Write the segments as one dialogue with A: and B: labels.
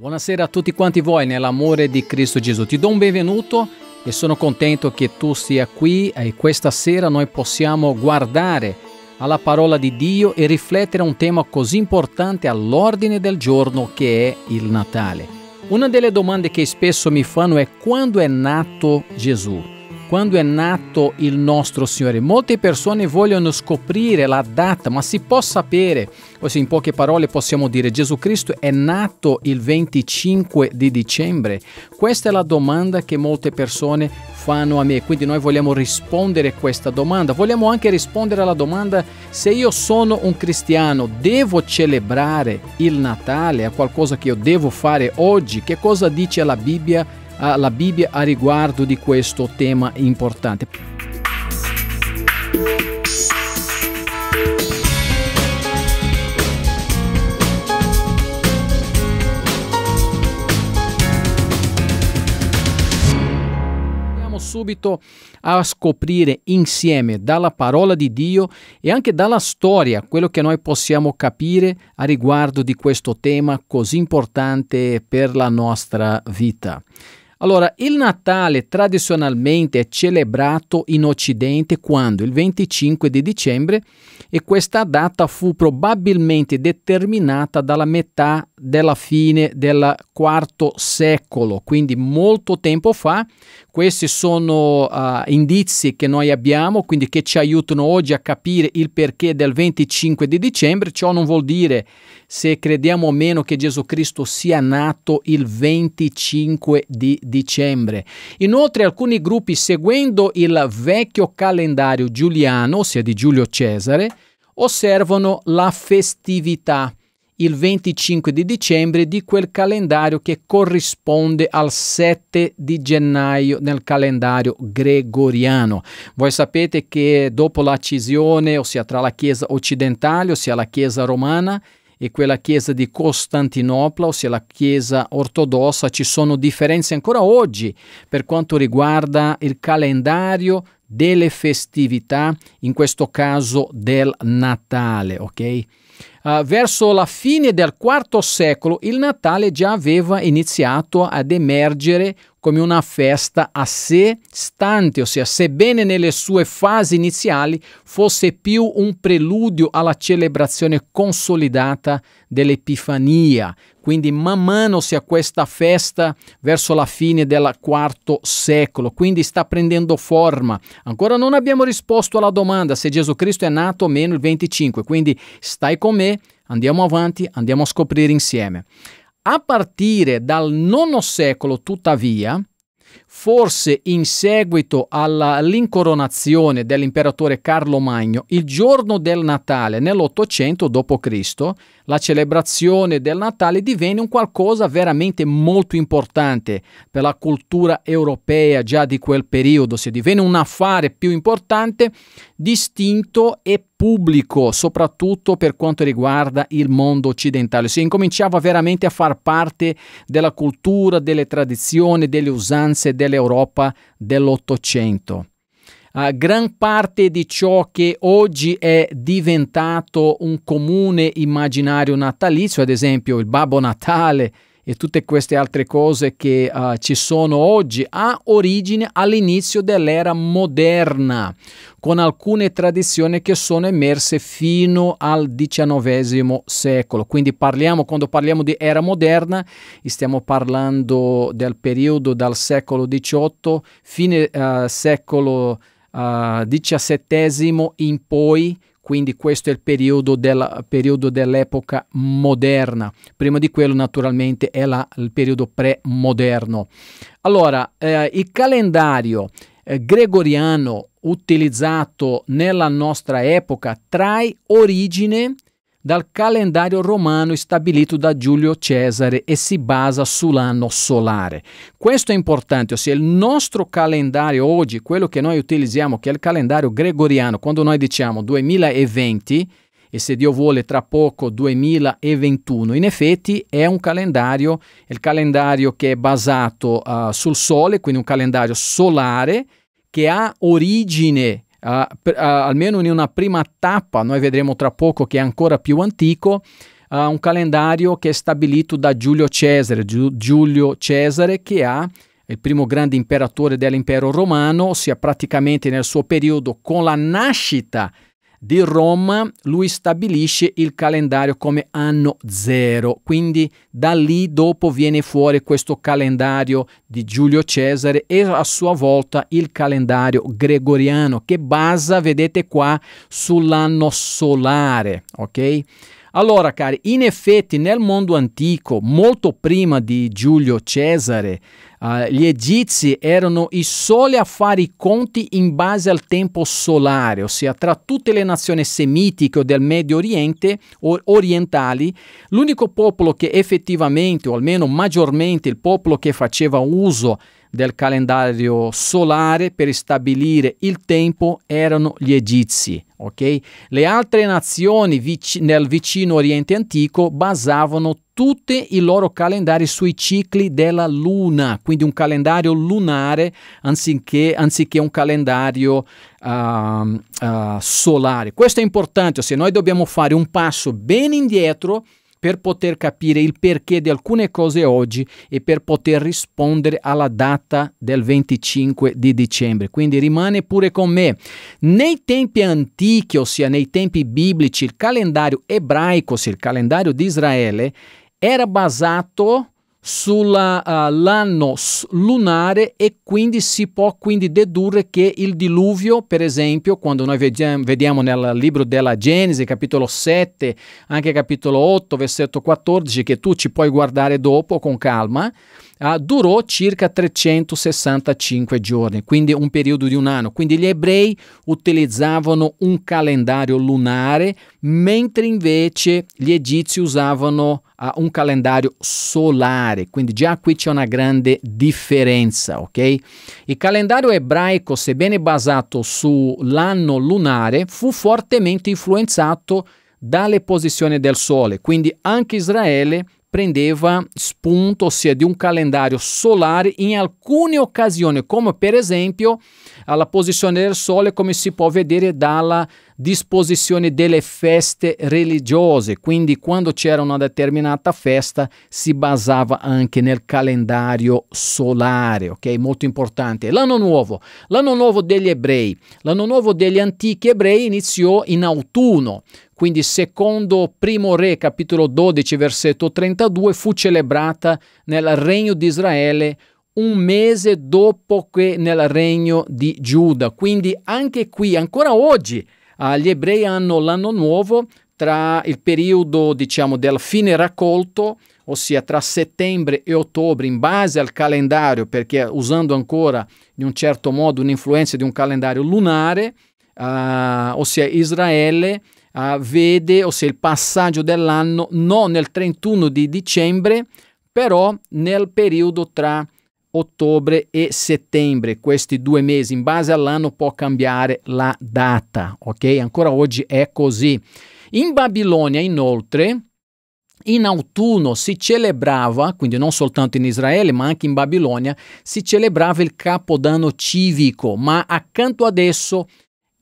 A: Buonasera a tutti quanti voi nell'amore di Cristo Gesù. Ti do un benvenuto e sono contento che tu sia qui e questa sera noi possiamo guardare alla parola di Dio e riflettere un tema così importante all'ordine del giorno che è il Natale. Una delle domande che spesso mi fanno è quando è nato Gesù? quando è nato il nostro Signore. Molte persone vogliono scoprire la data, ma si può sapere, o in poche parole possiamo dire Gesù Cristo è nato il 25 di dicembre. Questa è la domanda che molte persone fanno a me, quindi noi vogliamo rispondere a questa domanda. Vogliamo anche rispondere alla domanda se io sono un cristiano, devo celebrare il Natale, è qualcosa che io devo fare oggi? Che cosa dice la Bibbia? alla Bibbia a riguardo di questo tema importante. Andiamo subito a scoprire insieme dalla parola di Dio e anche dalla storia quello che noi possiamo capire a riguardo di questo tema così importante per la nostra vita. Allora, il Natale tradizionalmente è celebrato in Occidente quando il 25 di dicembre e questa data fu probabilmente determinata dalla metà della fine del IV secolo, quindi molto tempo fa. Questi sono uh, indizi che noi abbiamo, quindi che ci aiutano oggi a capire il perché del 25 di dicembre. Ciò non vuol dire se crediamo o meno che Gesù Cristo sia nato il 25 di dicembre. Inoltre alcuni gruppi, seguendo il vecchio calendario giuliano, ossia di Giulio Cesare, osservano la festività il 25 di dicembre di quel calendario che corrisponde al 7 di gennaio nel calendario gregoriano. Voi sapete che dopo la cisione, ossia tra la Chiesa occidentale, ossia la Chiesa romana, e quella chiesa di Costantinopla, ossia la chiesa ortodossa, ci sono differenze ancora oggi per quanto riguarda il calendario delle festività, in questo caso del Natale, ok? Ah, verso la fine del IV secolo il Natale già aveva iniziato ad emergere come una festa a sé stante, ossia sebbene nelle sue fasi iniziali fosse più un preludio alla celebrazione consolidata dell'Epifania. Quindi man mano si questa festa verso la fine del IV secolo, quindi sta prendendo forma. Ancora non abbiamo risposto alla domanda se Gesù Cristo è nato o meno il 25, quindi stai con me, andiamo avanti, andiamo a scoprire insieme. A partire dal IX secolo, tuttavia, Forse in seguito all'incoronazione dell'imperatore Carlo Magno, il giorno del Natale nell'Ottocento d.C., la celebrazione del Natale divenne un qualcosa veramente molto importante per la cultura europea già di quel periodo, si divenne un affare più importante, distinto e pubblico, soprattutto per quanto riguarda il mondo occidentale. Si incominciava veramente a far parte della cultura, delle tradizioni, delle usanze dell'Europa dell'Ottocento. Uh, gran parte di ciò che oggi è diventato un comune immaginario natalizio, ad esempio il Babbo Natale, e tutte queste altre cose che uh, ci sono oggi ha origine all'inizio dell'era moderna, con alcune tradizioni che sono emerse fino al XIX secolo. Quindi parliamo, quando parliamo di era moderna, stiamo parlando del periodo dal secolo XVIII, fine uh, secolo uh, eh, XVII in poi, quindi questo è il periodo, del, periodo dell'epoca moderna, prima di quello naturalmente è la, il periodo pre-moderno. Allora, eh, il calendario eh, gregoriano utilizzato nella nostra epoca trae origine dal calendario romano stabilito da Giulio Cesare e si basa sull'anno solare. Questo è importante, ossia il nostro calendario oggi, quello che noi utilizziamo, che è il calendario gregoriano, quando noi diciamo 2020 e se Dio vuole tra poco 2021, in effetti è un calendario, il calendario che è basato uh, sul Sole, quindi un calendario solare che ha origine uh, per, uh, almeno in una prima tappa, noi vedremo tra poco che è ancora più antico, uh, un calendario che è stabilito da Giulio Cesare, Giu- Giulio Cesare che ha il primo grande imperatore dell'impero romano, ossia praticamente nel suo periodo con la nascita di Roma, lui stabilisce il calendario come anno zero, quindi da lì dopo viene fuori questo calendario di Giulio Cesare e a sua volta il calendario gregoriano che basa, vedete qua, sull'anno solare, ok? Allora, cari, in effetti nel mondo antico, molto prima di Giulio Cesare, uh, gli egizi erano i soli a fare i conti in base al tempo solare, ossia tra tutte le nazioni semitiche del Medio Oriente o orientali, l'unico popolo che effettivamente, o almeno maggiormente il popolo che faceva uso del calendario solare per stabilire il tempo erano gli egizi. Okay? Le altre nazioni vic- nel vicino Oriente antico basavano tutti i loro calendari sui cicli della luna, quindi un calendario lunare anziché, anziché un calendario uh, uh, solare. Questo è importante, se noi dobbiamo fare un passo ben indietro per poter capire il perché di alcune cose oggi e per poter rispondere alla data del 25 di dicembre. Quindi rimane pure con me. Nei tempi antichi, ossia nei tempi biblici, il calendario ebraico, ossia il calendario di Israele, era basato sull'anno eh, uh, lunare e quindi si può quindi dedurre che il diluvio, per esempio, quando noi vediamo, vediamo nel libro della Genesi, capitolo 7, anche capitolo 8, versetto 14, che tu ci puoi guardare dopo con calma, ah, durò circa 365 giorni, quindi un periodo di un anno. Quindi gli ebrei utilizzavano un calendario lunare, mentre invece gli egizi usavano ah, un calendario solare. Quindi già qui c'è una grande differenza, ok? Il calendario ebraico, sebbene basato sull'anno lunare, fu fortemente influenzato dalle posizioni del sole, quindi anche Israele prendeva spunto, ossia di un calendario solare, in alcune occasioni, come per esempio alla posizione del Sole, come si può vedere dalla disposizione delle feste religiose, quindi quando c'era una determinata festa si basava anche nel calendario solare, ok? Molto importante. L'anno nuovo, l'anno nuovo degli ebrei, l'anno nuovo degli antichi ebrei iniziò in autunno, quindi secondo primo re capitolo 12 versetto 32 fu celebrata nel regno di Israele un mese dopo che nel regno di Giuda. Quindi anche qui, ancora oggi, gli ebrei hanno l'anno nuovo tra il periodo diciamo, del fine raccolto, ossia tra settembre e ottobre, in base al calendario, perché usando ancora in un certo modo un'influenza di un calendario lunare, ah, ossia Israele ah, vede ossia il passaggio dell'anno non nel 31 di dicembre, però nel periodo tra ottobre e settembre, questi due mesi, in base all'anno può cambiare la data, ok? Ancora oggi è così. In Babilonia, inoltre, in autunno si celebrava, quindi non soltanto in Israele, ma anche in Babilonia, si celebrava il capodanno civico, ma accanto ad esso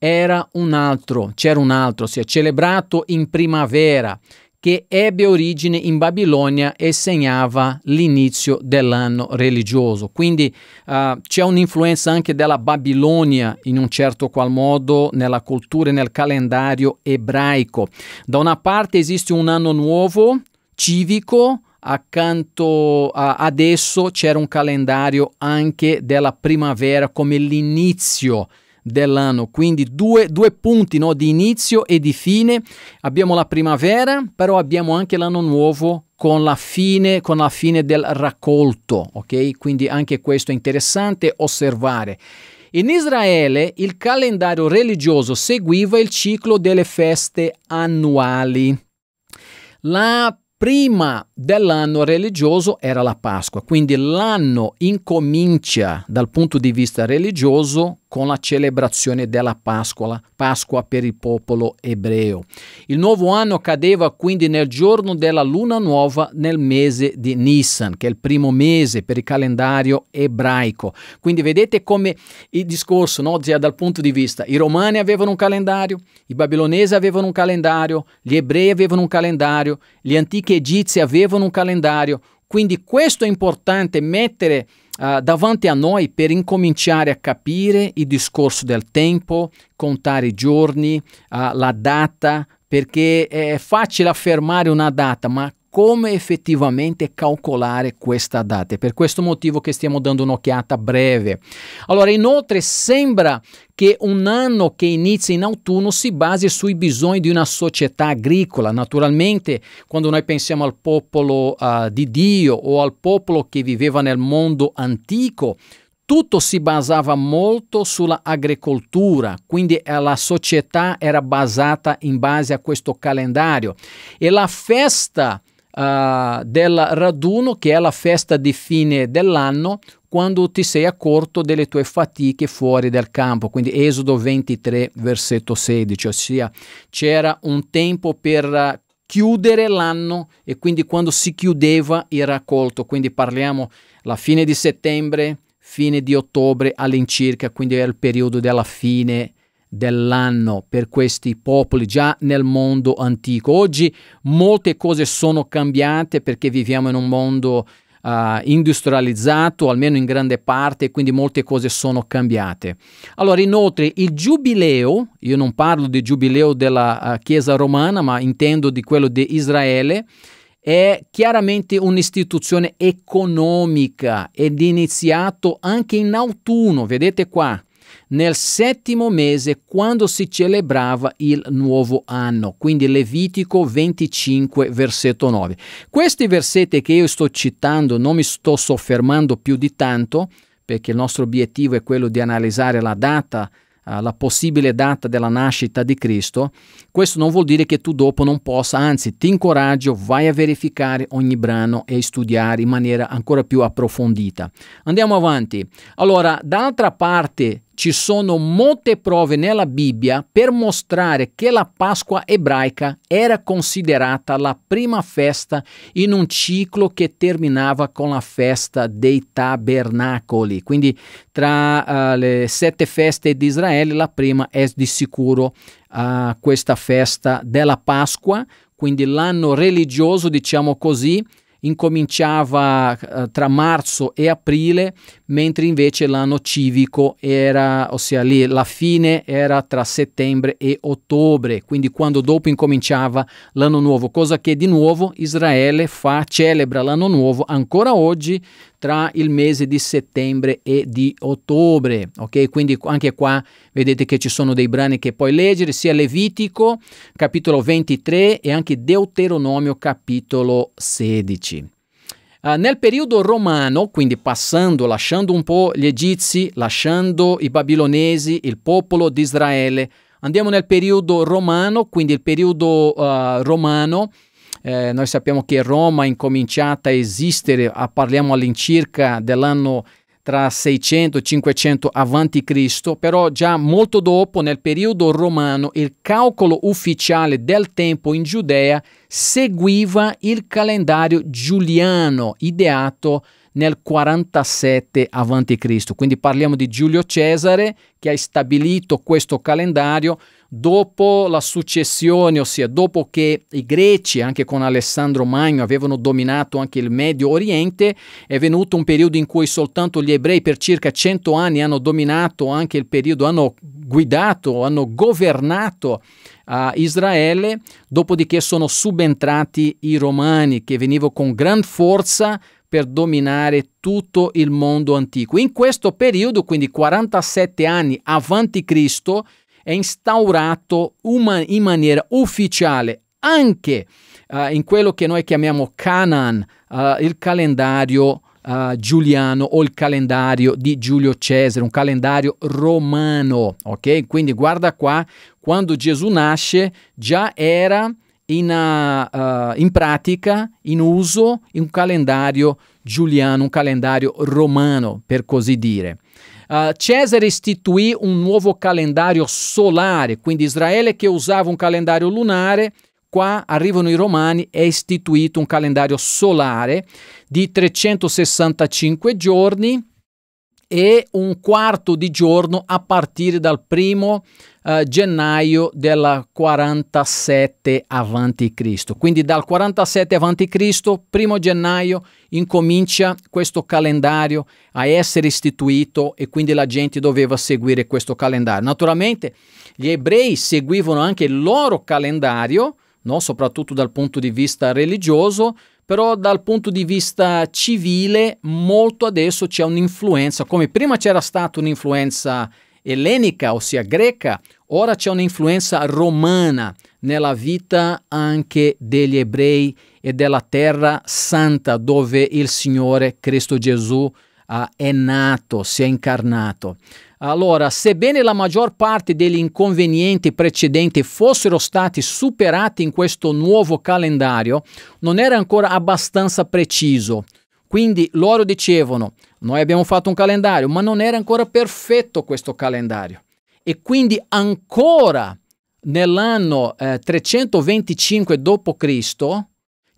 A: era un altro, c'era un altro, si è celebrato in primavera che ebbe origine in Babilonia e segnava l'inizio dell'anno religioso. Quindi uh, c'è un'influenza anche della Babilonia in un certo qual modo nella cultura e nel calendario ebraico. Da una parte esiste un anno nuovo, civico, accanto a adesso c'era un calendario anche della primavera come l'inizio dell'anno, quindi due, due punti no, di inizio e di fine. Abbiamo la primavera, però abbiamo anche l'anno nuovo con la fine, con la fine del raccolto, ok? Quindi anche questo è interessante osservare. In Israele il calendario religioso seguiva il ciclo delle feste annuali. La prima dell'anno religioso era la Pasqua, quindi l'anno incomincia dal punto di vista religioso con la celebrazione della Pasqua, Pasqua per il popolo ebreo. Il nuovo anno cadeva quindi nel giorno della luna nuova nel mese di Nissan, che è il primo mese per il calendario ebraico. Quindi vedete come il discorso, no? dal punto di vista, i romani avevano un calendario, i babilonesi avevano un calendario, gli ebrei avevano un calendario, gli antichi egizi avevano avevano un calendario. Quindi questo è importante mettere uh, davanti a noi per incominciare a capire il discorso del tempo, contare i giorni, uh, la data, perché è facile affermare una data, ma come effettivamente calcolare questa data. È per questo motivo che stiamo dando un'occhiata breve. Allora, inoltre sembra che un anno che inizia in autunno si basi sui bisogni di una società agricola. Naturalmente, quando noi pensiamo al popolo uh, di Dio o al popolo che viveva nel mondo antico, tutto si basava molto sulla agricoltura, quindi eh, la società era basata in base a questo calendario e la festa uh, del raduno, che è la festa di fine dell'anno, quando ti sei accorto delle tue fatiche fuori dal campo. Quindi Esodo 23, versetto 16, ossia c'era un tempo per chiudere l'anno e quindi quando si chiudeva il raccolto, quindi parliamo la fine di settembre, fine di ottobre all'incirca, quindi era il periodo della fine dell'anno per questi popoli già nel mondo antico. Oggi molte cose sono cambiate perché viviamo in un mondo uh, industrializzato, almeno in grande parte, quindi molte cose sono cambiate. Allora, inoltre, il giubileo, io non parlo di giubileo della uh, Chiesa romana, ma intendo di quello di Israele, è chiaramente un'istituzione economica ed è iniziato anche in autunno, vedete qua, nel settimo mese quando si celebrava il nuovo anno, quindi Levitico 25 versetto 9. Questi versetti che io sto citando non mi sto soffermando più di tanto perché il nostro obiettivo è quello di analizzare la data eh, la possibile data della nascita di Cristo, questo non vuol dire che tu dopo non possa, anzi ti incoraggio, vai a verificare ogni brano e studiare in maniera ancora più approfondita. Andiamo avanti. Allora, d'altra parte ci sono molte prove nella Bibbia per mostrare che la Pasqua ebraica era considerata la prima festa in un ciclo che terminava con la festa dei tabernacoli. Quindi tra uh, le sette feste di Israele la prima è di sicuro uh, questa festa della Pasqua, quindi l'anno religioso, diciamo così, incominciava eh, tra marzo e aprile, mentre invece l'anno civico era, ossia lì la fine era tra settembre e ottobre, quindi quando dopo incominciava l'anno nuovo, cosa che di nuovo Israele fa, celebra l'anno nuovo ancora oggi tra il mese di settembre e di ottobre, ok? Quindi anche qua vedete che ci sono dei brani che puoi leggere, sia Levitico capitolo 23 e anche Deuteronomio capitolo 16. Ah, nel periodo romano, quindi passando, lasciando un po' gli egizi, lasciando i babilonesi, il popolo di Israele, andiamo nel periodo romano, quindi il periodo uh, romano, eh, noi sappiamo che Roma è incominciata a esistere, a, ah, parliamo all'incirca dell'anno tra 600 e 500 avanti Cristo, però già molto dopo, nel periodo romano, il calcolo ufficiale del tempo in Giudea seguiva il calendario giuliano ideato nel 47 avanti Cristo. Quindi parliamo di Giulio Cesare che ha stabilito questo calendario dopo la successione, ossia dopo che i greci, anche con Alessandro Magno, avevano dominato anche il Medio Oriente, è venuto un periodo in cui soltanto gli ebrei per circa 100 anni hanno dominato anche il periodo, hanno guidato, hanno governato a Israele, dopodiché sono subentrati i romani che venivano con gran forza per dominare tutto il mondo antico. In questo periodo, quindi 47 anni avanti Cristo, è instaurato in maniera ufficiale anche uh, in quello che noi chiamiamo Canaan, uh, eh, il calendario uh, giuliano o il calendario di Giulio Cesare, un calendario romano, ok? Quindi guarda qua, quando Gesù nasce già era in, in pratica, in uso, un calendario giuliano, un calendario romano, per così dire. Uh, Cesare istituì un nuovo calendario solare, quindi Israele che usava un calendario lunare, qua arrivano i romani e istituito un calendario solare di 365 giorni e un quarto di giorno a partire dal primo eh, gennaio del 47 a.C. Quindi dal 47 a.C., primo gennaio, incomincia questo calendario a essere istituito e quindi la gente doveva seguire questo calendario. Naturalmente gli ebrei seguivano anche il loro calendario, no? soprattutto dal punto di vista religioso, però dal punto di vista civile molto adesso c'è un'influenza, come prima c'era stata un'influenza ellenica, ossia greca, Ora c'è un'influenza romana nella vita anche degli ebrei e della terra santa dove il Signore Cristo Gesù uh, è nato, si è incarnato. Allora, sebbene la maggior parte degli inconvenienti precedenti fossero stati superati in questo nuovo calendario, non era ancora abbastanza preciso. Quindi loro dicevano, noi abbiamo fatto un calendario, ma non era ancora perfetto questo calendario e quindi ancora nell'anno eh, 325 d.C.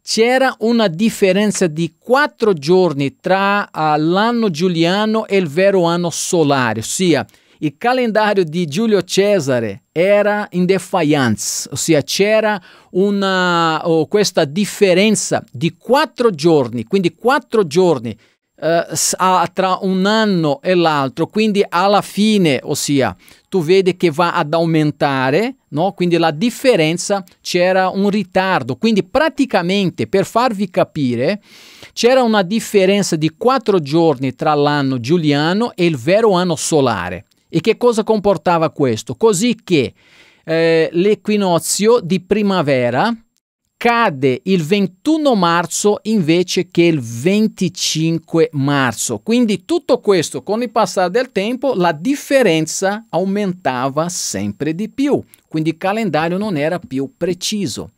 A: c'era una differenza di quattro giorni tra uh, l'anno giuliano e il vero anno solare, ossia il calendario di Giulio Cesare era in defiance, ossia c'era una, oh, questa differenza di quattro giorni, quindi quattro giorni eh, tra un anno e l'altro, quindi alla fine, ossia, tu vedi che va ad aumentare, no? quindi la differenza c'era un ritardo, quindi praticamente per farvi capire c'era una differenza di quattro giorni tra l'anno giuliano e il vero anno solare. E che cosa comportava questo? Così che eh, l'equinozio di primavera, cade il 21 marzo invece che il 25 marzo. Quindi tutto questo con il passare del tempo la differenza aumentava sempre di più, quindi il calendario non era più preciso.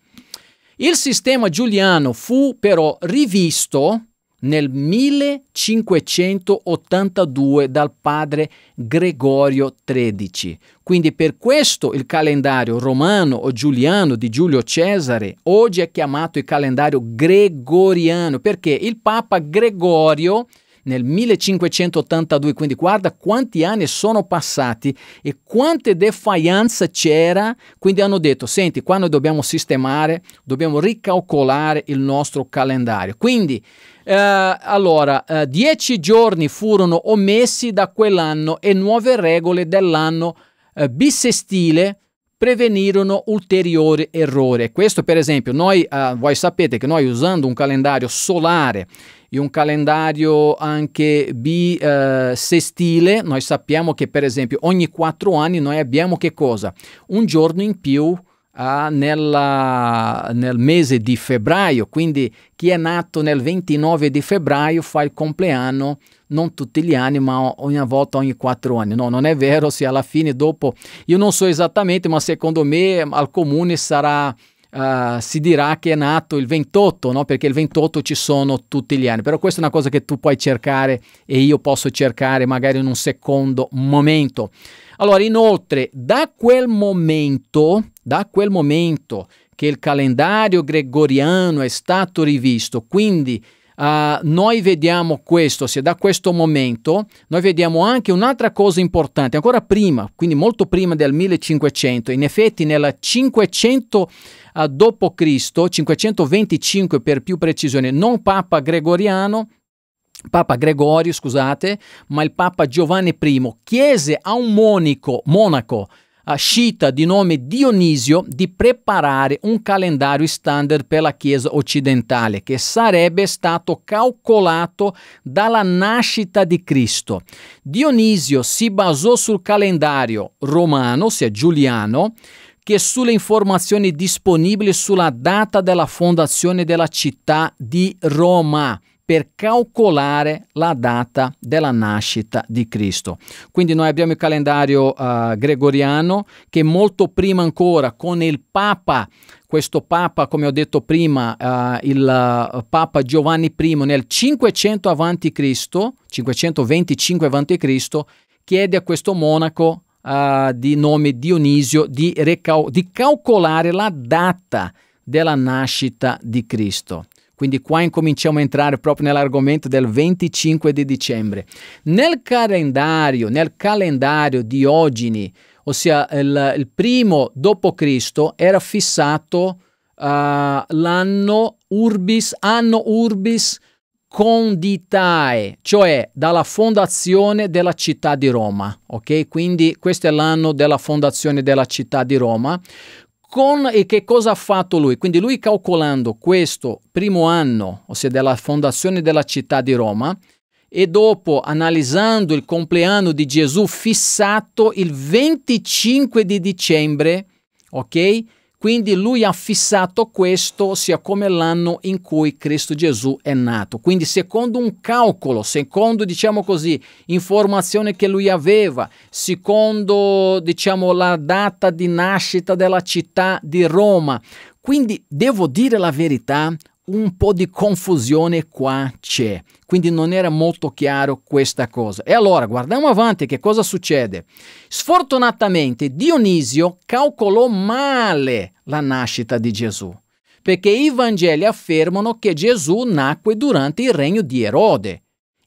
A: Il sistema giuliano fu però rivisto nel 1582 dal padre Gregorio XIII. Quindi per questo il calendario romano o giuliano di Giulio Cesare oggi è chiamato il calendario gregoriano, perché il Papa Gregorio nel 1582, quindi guarda quanti anni sono passati e quante defianze c'era, quindi hanno detto senti qua noi dobbiamo sistemare, dobbiamo ricalcolare il nostro calendario. Quindi eh, allora, eh, dieci giorni furono omessi da quell'anno e nuove regole dell'anno eh, bisestile prevenirono ulteriori errori. Questo per esempio, noi, eh, voi sapete che noi usando un calendario solare e un calendario anche bisestile, eh, noi sappiamo che per esempio ogni quattro anni noi abbiamo che cosa? Un giorno in più ah, nella, nel mese di febbraio, quindi chi è nato nel 29 di febbraio fa il compleanno non tutti gli anni, ma ogni volta ogni quattro anni. No, non è vero se alla fine dopo, io non so esattamente, ma secondo me al comune sarà uh, si dirà che è nato il 28, no? perché il 28 ci sono tutti gli anni, però questa è una cosa che tu puoi cercare e io posso cercare magari in un secondo momento. Allora, inoltre, da quel momento, da quel momento che il calendario gregoriano è stato rivisto, quindi uh, noi vediamo questo, se da questo momento, noi vediamo anche un'altra cosa importante, ancora prima, quindi molto prima del 1500, in effetti nel 500 uh, d.C., 525 per più precisione, non Papa Gregoriano, Papa Gregorio, scusate, ma il Papa Giovanni I chiese a un monico, monaco sciita di nome Dionisio di preparare un calendario standard per la Chiesa occidentale che sarebbe stato calcolato dalla nascita di Cristo. Dionisio si basò sul calendario romano, ossia giuliano, che sulle informazioni disponibili sulla data della fondazione della città di Roma per calcolare la data della nascita di Cristo. Quindi noi abbiamo il calendario uh, gregoriano che molto prima ancora con il Papa questo Papa, come ho detto prima, uh, il eh, Papa Giovanni I nel 500 a.C., 525 a.C., chiede a questo monaco uh, di nome Dionisio di, di calcolare la data della nascita di Cristo. Quindi qua incominciamo a entrare proprio nell'argomento del 25 di dicembre. Nel calendario, nel calendario di Ogini, ossia il, il primo dopo Cristo, era fissato uh, l'anno urbis, anno urbis conditae, cioè dalla fondazione della città di Roma, ok? Quindi questo è l'anno della fondazione della città di Roma con e che cosa ha fatto lui. Quindi lui calcolando questo primo anno, ossia della fondazione della città di Roma, e dopo analizzando il compleanno di Gesù fissato il 25 di dicembre, ok? Quindi lui ha fissato questo sia come l'anno in cui Cristo Gesù è nato. Quindi secondo un calcolo, secondo diciamo così, informazione che lui aveva, secondo diciamo la data di nascita della città di Roma. Quindi devo dire la verità, un po' di confusione qua c'è, quindi non era molto chiaro questa cosa. E allora guardiamo avanti che cosa succede. Sfortunatamente Dionisio calcolò male la nascita di Gesù, perché i Vangeli affermano che Gesù nacque durante il regno di Erode,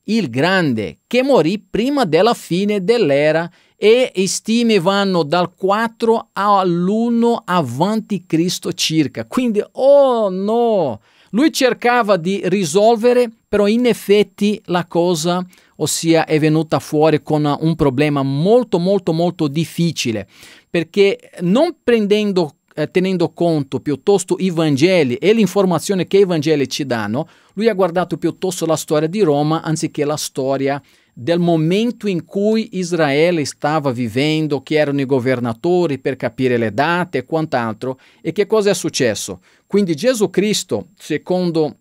A: il grande, che morì prima della fine dell'era e stime vanno dal 4 all'1 avanti Cristo circa. Quindi, oh no! Lui cercava di risolvere, però in effetti la cosa, ossia, è venuta fuori con un problema molto molto molto difficile, perché non prendendo eh, tenendo conto piuttosto i Vangeli e l'informazione che i Vangeli ci danno, lui ha guardato piuttosto la storia di Roma anziché la storia di del momento in cui Israele stava vivendo, chi erano i governatori per capire le date e quant'altro e che cosa è successo. Quindi Gesù Cristo, secondo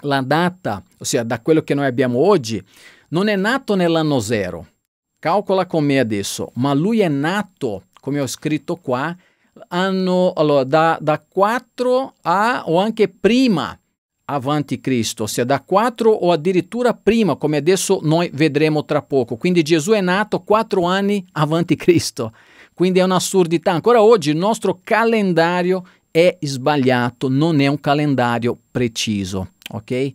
A: la data, ossia da quello che noi abbiamo oggi, non è nato nell'anno zero. Calcola con me adesso, ma lui è nato, come ho scritto qua, anno, allora, da, da 4 a o anche prima avanti Cristo, sia da 4 o addirittura prima, come adesso noi vedremo tra poco. Quindi Gesù è nato 4 anni avanti Cristo. Quindi è un'assurdità. Ancora oggi il nostro calendario è sbagliato, non è un calendario preciso, ok?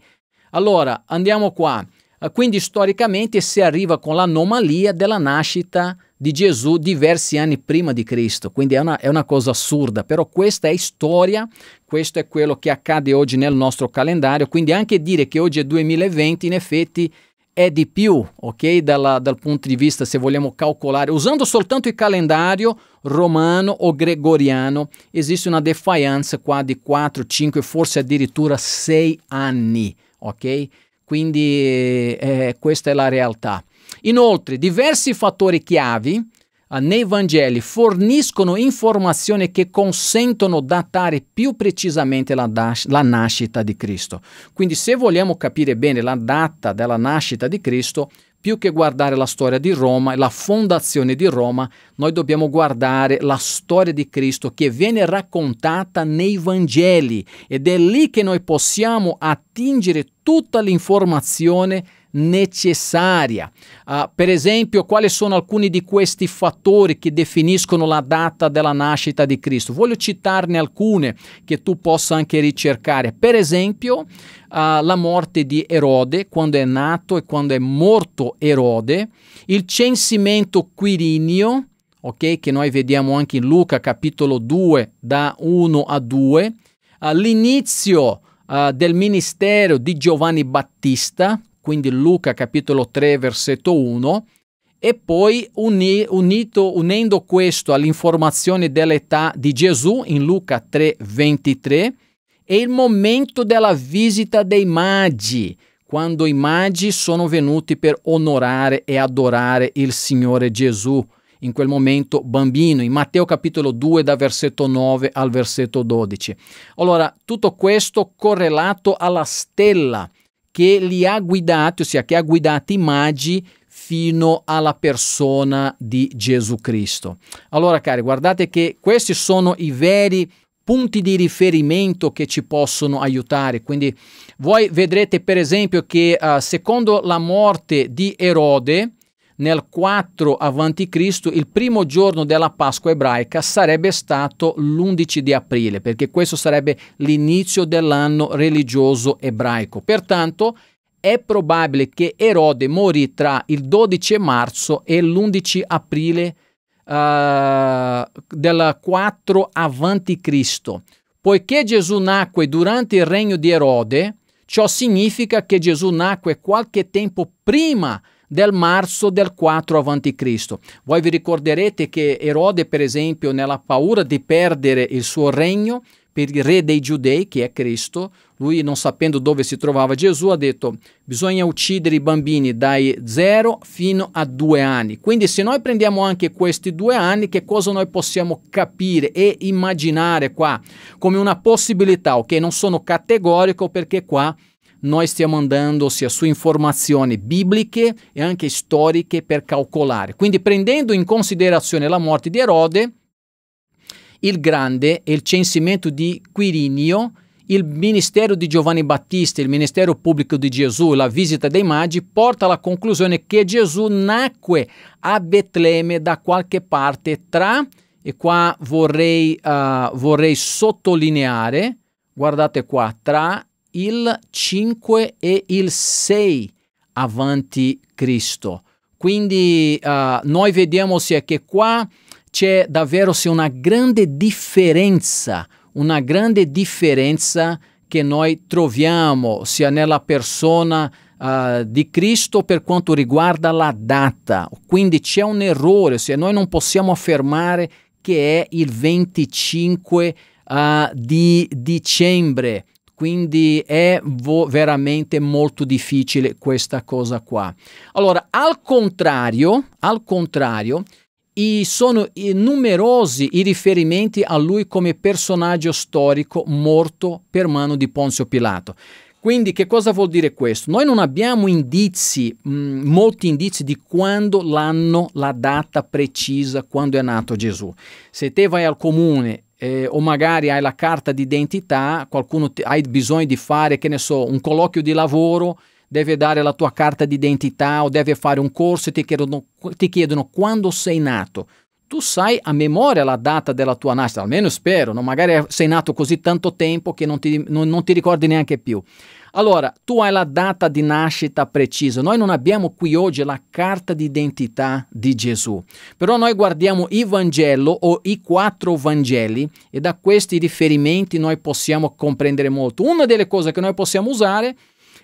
A: Allora, andiamo qua. Quindi storicamente si arriva con l'anomalia della nascita di Gesù diversi anni prima di Cristo, quindi è una, è una, cosa assurda, però questa è storia, questo è quello che accade oggi nel nostro calendario, quindi anche dire che oggi è 2020 in effetti è di più, ok? Dalla, dal punto di vista se vogliamo calcolare, usando soltanto il calendario romano o gregoriano, esiste una defiance qua di 4, 5, forse addirittura 6 anni, ok? Quindi eh, questa è la realtà. Inoltre, diversi fattori chiavi eh, nei Vangeli forniscono informazioni che consentono datare più precisamente la, la, nascita di Cristo. Quindi se vogliamo capire bene la data della nascita di Cristo, più che guardare la storia di Roma e la fondazione di Roma, noi dobbiamo guardare la storia di Cristo che viene raccontata nei Vangeli ed è lì che noi possiamo attingere tutta l'informazione necessaria. Uh, per esempio, quali sono alcuni di questi fattori che definiscono la data della nascita di Cristo? Voglio citarne alcune che tu possa anche ricercare. Per esempio, uh, la morte di Erode, quando è nato e quando è morto Erode, il censimento quirinio, okay, che noi vediamo anche in Luca capitolo 2 da 1 a 2, uh, ah, l'inizio del ministero di Giovanni Battista, quindi Luca capitolo 3 versetto 1, e poi uni, unito, unendo questo all'informazione dell'età di Gesù in Luca 3, 23, e il momento della visita dei magi, quando i magi sono venuti per onorare e adorare il Signore Gesù, in quel momento bambino, in Matteo capitolo 2 da versetto 9 al versetto 12. Allora, tutto questo correlato alla stella che li ha guidati, ossia che ha guidato i magi fino alla persona di Gesù Cristo. Allora cari, guardate che questi sono i veri punti di riferimento che ci possono aiutare. Quindi voi vedrete per esempio che uh, secondo la morte di Erode, nel 4 a.C., il primo giorno della Pasqua ebraica sarebbe stato l'11 di aprile, perché questo sarebbe l'inizio dell'anno religioso ebraico. Pertanto è probabile che Erode morì tra il 12 marzo e l'11 aprile uh, del 4 a.C. Poiché Gesù nacque durante il regno di Erode, ciò significa che Gesù nacque qualche tempo prima di del marzo del 4 a.C. Voi vi ricorderete che Erode, per esempio, nella paura di perdere il suo regno, per il re dei giudei, che è Cristo, lui non sapendo dove si trovava Gesù, ha detto bisogna uccidere i bambini dai 0 fino a 2 anni. Quindi se noi prendiamo anche questi due anni, che cosa noi possiamo capire e immaginare qua? Come una possibilità, ok? Non sono categorico perché qua noi stiamo andando sia su informazioni bibliche e anche storiche per calcolare. Quindi prendendo in considerazione la morte di Erode, il Grande e il censimento di Quirinio, il ministero di Giovanni Battista, il ministero pubblico di Gesù, la visita dei magi, porta alla conclusione che Gesù nacque a Betlemme da qualche parte tra, e qua vorrei, uh, vorrei sottolineare, guardate qua, tra il 5 e il 6 avanti Cristo. Quindi uh, noi vediamo sia che qua c'è davvero sia una grande differenza, una grande differenza che noi troviamo sia nella persona uh, di Cristo per quanto riguarda la data. Quindi c'è un errore, se noi non possiamo affermare che è il 25 uh, eh, di dicembre quindi è vo- veramente molto difficile questa cosa qua. Allora, al contrario, al contrario, i sono i numerosi i riferimenti a lui come personaggio storico morto per mano di Ponzio Pilato. Quindi che cosa vuol dire questo? Noi non abbiamo indizi, mh, mm, molti indizi di quando l'anno, la data precisa, quando è nato Gesù. Se te vai al comune eh, o magari hai la carta d'identità, qualcuno ti, hai bisogno di fare, che ne so, un colloquio di lavoro, deve dare la tua carta d'identità o deve fare un corso e ti chiedono, ti chiedono quando sei nato tu sai a memoria la data della tua nascita, almeno spero, no? magari sei nato così tanto tempo che non ti, non, non ti ricordi neanche più. Allora, tu hai la data di nascita precisa. Noi non abbiamo qui oggi la carta d'identità di Gesù, però noi guardiamo il Vangelo o i quattro Vangeli e da questi riferimenti noi possiamo comprendere molto. Una delle cose che noi possiamo usare è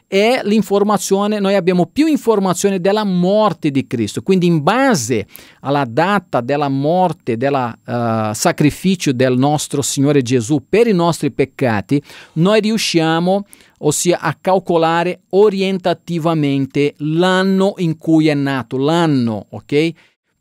A: è l'informazione, noi abbiamo più informazione della morte di Cristo, quindi in base alla data della morte, del uh, eh, sacrificio del nostro Signore Gesù per i nostri peccati, noi riusciamo ossia a calcolare orientativamente l'anno in cui è nato, l'anno, ok?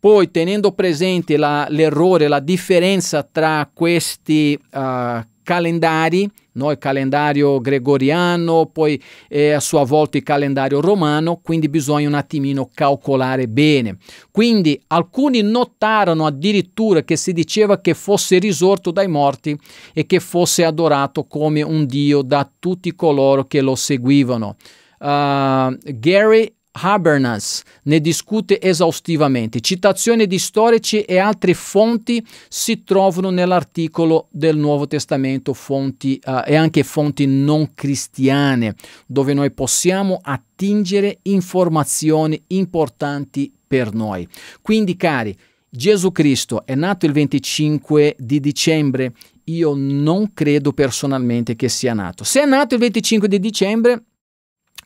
A: Poi tenendo presente la, l'errore, la differenza tra questi uh, calendari, no? il calendario gregoriano, poi eh, a sua volta il calendario romano, quindi bisogna un attimino calcolare bene. Quindi alcuni notarono addirittura che si diceva che fosse risorto dai morti e che fosse adorato come un dio da tutti coloro che lo seguivano. Uh, Gary Habernas ne discute esaustivamente. Citazioni di storici e altre fonti si trovano nell'articolo del Nuovo Testamento fonti, uh, e anche fonti non cristiane, dove noi possiamo attingere informazioni importanti per noi. Quindi, cari, Gesù Cristo è nato il 25 di dicembre. Io non credo personalmente che sia nato. Se è nato il 25 di dicembre,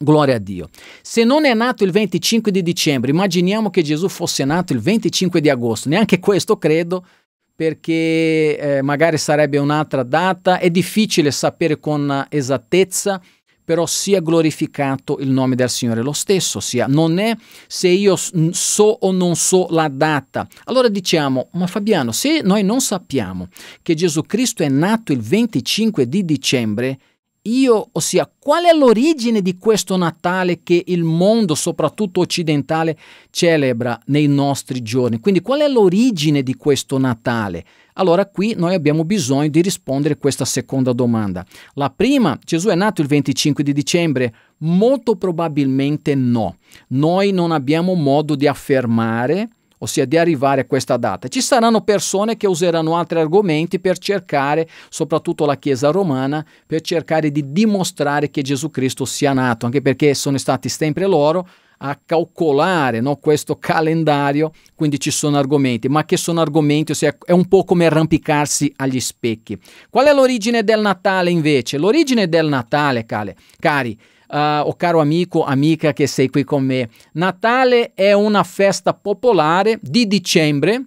A: Gloria a Dio. Se non è nato il 25 di dicembre, immaginiamo che Gesù fosse nato il 25 di agosto, neanche questo credo, perché eh, magari sarebbe un'altra data, è difficile sapere con esattezza, però sia glorificato il nome del Signore lo stesso, ossia non è se io so o non so la data. Allora diciamo, ma Fabiano, se noi non sappiamo che Gesù Cristo è nato il 25 di dicembre, io, ossia, qual è l'origine di questo Natale che il mondo, soprattutto occidentale, celebra nei nostri giorni? Quindi qual è l'origine di questo Natale? Allora qui noi abbiamo bisogno di rispondere a questa seconda domanda. La prima, Gesù è nato il 25 di dicembre? Molto probabilmente no. Noi non abbiamo modo di affermare ossia di arrivare a questa data. Ci saranno persone che useranno altri argomenti per cercare, soprattutto la Chiesa romana, per cercare di dimostrare che Gesù Cristo sia nato, anche perché sono stati sempre loro a calcolare no, questo calendario, quindi ci sono argomenti, ma che sono argomenti, ossia è un po' come arrampicarsi agli specchi. Qual è l'origine del Natale invece? L'origine del Natale, cari, uh, o caro amico, amica che sei qui con me, Natale è una festa popolare di dicembre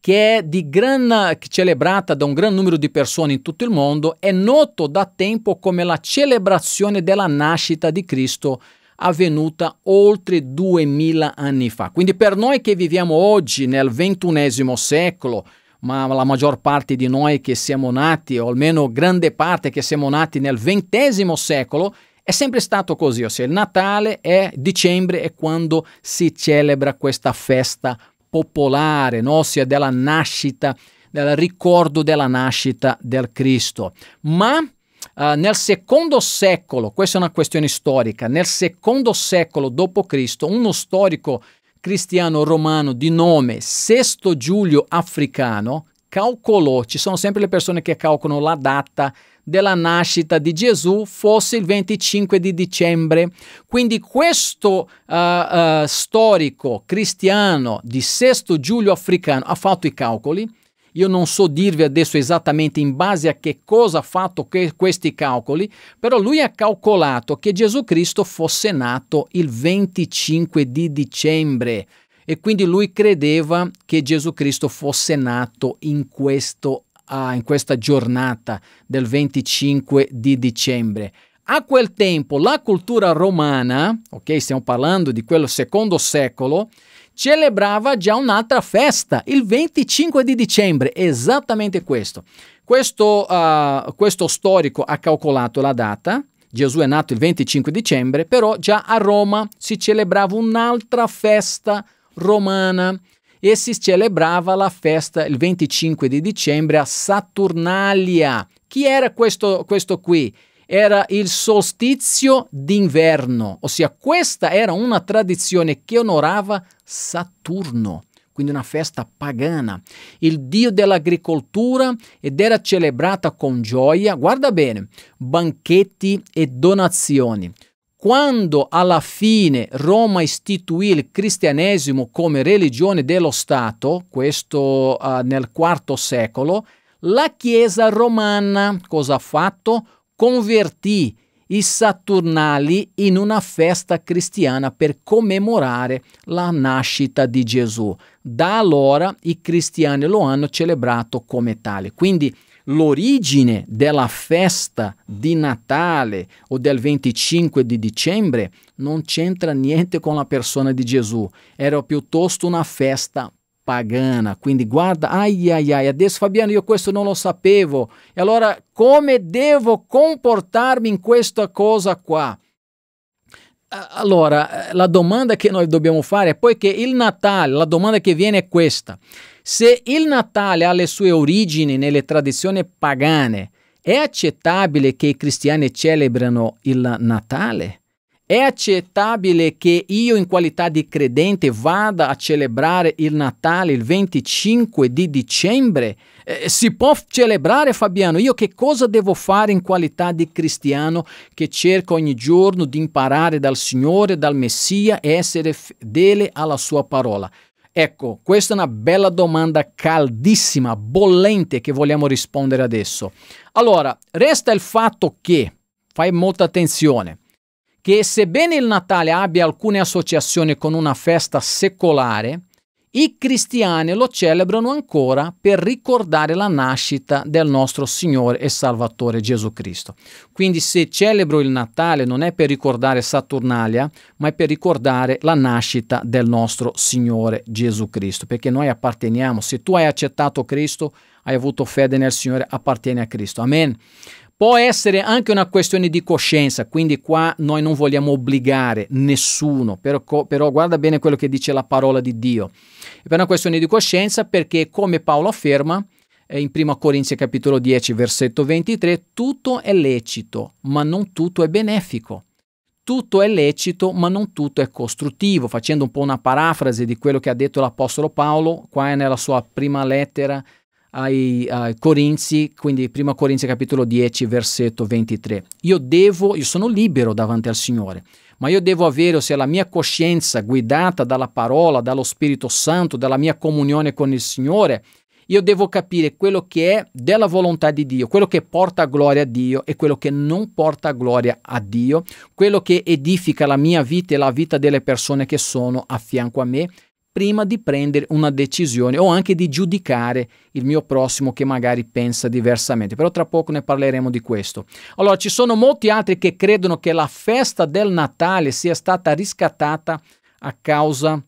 A: che è gran, celebrata da un gran numero di persone in tutto il mondo, è noto da tempo come la celebrazione della nascita di Cristo avvenuta oltre 2000 anni fa. Quindi per noi che viviamo oggi nel XXI secolo, ma la maggior parte di noi che siamo nati, o almeno grande parte che siamo nati nel XX secolo, è sempre stato così, ossia il Natale è dicembre, è quando si celebra questa festa popolare, no? ossia della nascita, del ricordo della nascita del Cristo. Ma Uh, nel secondo secolo, questa è una questione storica, nel secondo secolo d.C., uno storico cristiano romano di nome Sesto Giulio Africano calcolò, ci sono sempre le persone che calcolano la data della nascita di Gesù fosse il 25 di dicembre. Quindi questo uh, uh, storico cristiano di Sesto Giulio africano ha fatto i calcoli. Io non so dirvi adesso esattamente in base a che cosa ha fatto questi calcoli, però lui ha calcolato che Gesù Cristo fosse nato il 25 di dicembre e quindi lui credeva che Gesù Cristo fosse nato in questo in questa giornata del 25 di dicembre. A quel tempo la cultura romana, ok, stiamo parlando di quello secondo secolo, celebrava già un'altra festa, il 25 di dicembre, esattamente questo. Questo, uh, questo storico ha calcolato la data, Gesù è nato il 25 dicembre, però già a Roma si celebrava un'altra festa romana e si celebrava la festa il 25 di dicembre a Saturnalia. Chi era questo, questo qui? Era il solstizio d'inverno, ossia questa era una tradizione che onorava Saturno quindi una festa pagana, il dio dell'agricoltura ed era celebrata con gioia, guarda bene, banchetti e donazioni quando alla fine Roma istituì il cristianesimo come religione dello Stato, questo uh, nel IV secolo, la Chiesa romana cosa ha fatto? Convertì i Saturnali in una festa cristiana per commemorare la nascita di Gesù. Da allora i cristiani lo hanno celebrato come tale. Quindi l'origine della festa di Natale o del 25 di dicembre non c'entra niente con la persona di Gesù, era piuttosto una festa pagana. Quindi guarda, ai ai ai, adesso Fabiano io questo non lo sapevo. E allora come devo comportarmi in questa cosa qua? Allora, la domanda che noi dobbiamo fare è poiché il Natale, la domanda che viene è questa. Se il Natale ha le sue origini nelle tradizioni pagane, è accettabile che i cristiani celebrano il Natale? È accettabile che io in qualità di credente vada a celebrare il Natale il 25 di dicembre? Eh, si può celebrare Fabiano? Io che cosa devo fare in qualità di cristiano che cerca ogni giorno di imparare dal Signore, dal Messia e essere fedele alla sua parola? Ecco, questa è una bella domanda caldissima, bollente che vogliamo rispondere adesso. Allora, resta il fatto che, fai molta attenzione, che sebbene il Natale abbia alcune associazioni con una festa secolare, i cristiani lo celebrano ancora per ricordare la nascita del nostro Signore e Salvatore Gesù Cristo. Quindi se celebro il Natale non è per ricordare Saturnalia, ma è per ricordare la nascita del nostro Signore Gesù Cristo, perché noi apparteniamo, se tu hai accettato Cristo, hai avuto fede nel Signore, appartieni a Cristo. Amen. Può essere anche una questione di coscienza, quindi qua noi non vogliamo obbligare nessuno, però, però guarda bene quello che dice la parola di Dio. È per una questione di coscienza perché come Paolo afferma eh, in 1 Corinzi capitolo 10 versetto 23, tutto è lecito, ma non tutto è benefico. Tutto è lecito, ma non tutto è costruttivo, facendo un po' una parafrasi di quello che ha detto l'Apostolo Paolo qua nella sua prima lettera ai, ai Corinzi, quindi 1 Corinzi capitolo 10 versetto 23. Io devo, io sono libero davanti al Signore, ma io devo avere, ossia la mia coscienza guidata dalla parola, dallo Spirito Santo, dalla mia comunione con il Signore, io devo capire quello che è della volontà di Dio, quello che porta gloria a Dio e quello che non porta gloria a Dio, quello che edifica la mia vita e la vita delle persone che sono a fianco a me prima di prendere una decisione o anche di giudicare il mio prossimo che magari pensa diversamente. Però tra poco ne parleremo di questo. Allora, ci sono molti altri che credono che la festa del Natale sia stata riscattata a causa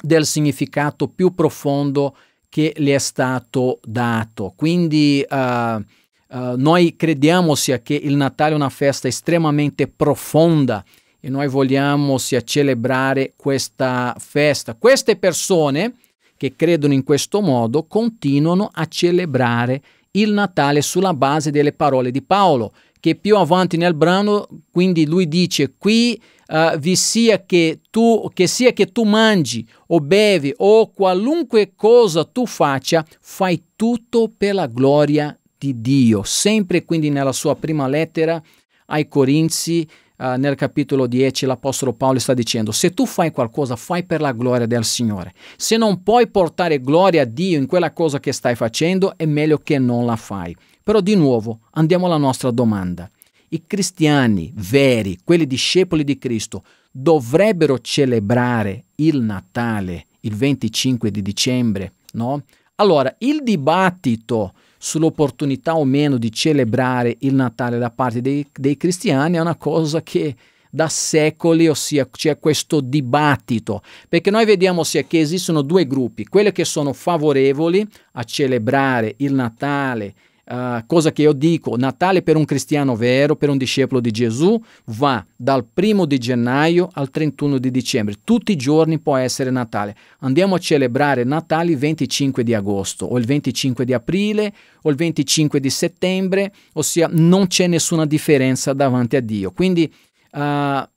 A: del significato più profondo che le è stato dato. Quindi uh, uh, noi crediamo sia che il Natale è una festa estremamente profonda e noi vogliamo sia celebrare questa festa. Queste persone che credono in questo modo continuano a celebrare il Natale sulla base delle parole di Paolo, che più avanti nel brano, quindi lui dice qui uh, vi sia che tu che sia che tu mangi o bevi o qualunque cosa tu faccia, fai tutto per la gloria di Dio. Sempre quindi nella sua prima lettera ai Corinzi eh, nel capitolo 10 l'Apostolo Paolo sta dicendo, se tu fai qualcosa fai per la gloria del Signore. Se non puoi portare gloria a Dio in quella cosa che stai facendo, è meglio che non la fai. Però di nuovo andiamo alla nostra domanda. I cristiani veri, quelli discepoli di Cristo, dovrebbero celebrare il Natale il 25 di dicembre, no? Allora, il dibattito sull'opportunità o meno di celebrare il Natale da parte dei, dei cristiani è una cosa che da secoli, ossia c'è questo dibattito, perché noi vediamo sia che esistono due gruppi, quelli che sono favorevoli a celebrare il Natale Ah, cosa che io dico, Natale per un cristiano vero, per un discepolo di Gesù, va dal primo di gennaio al 31 di dicembre. Tutti i giorni può essere Natale. Andiamo a celebrare Natale il 25 di agosto o il 25 di aprile o il 25 di settembre, ossia non c'è nessuna differenza davanti a Dio. Quindi uh,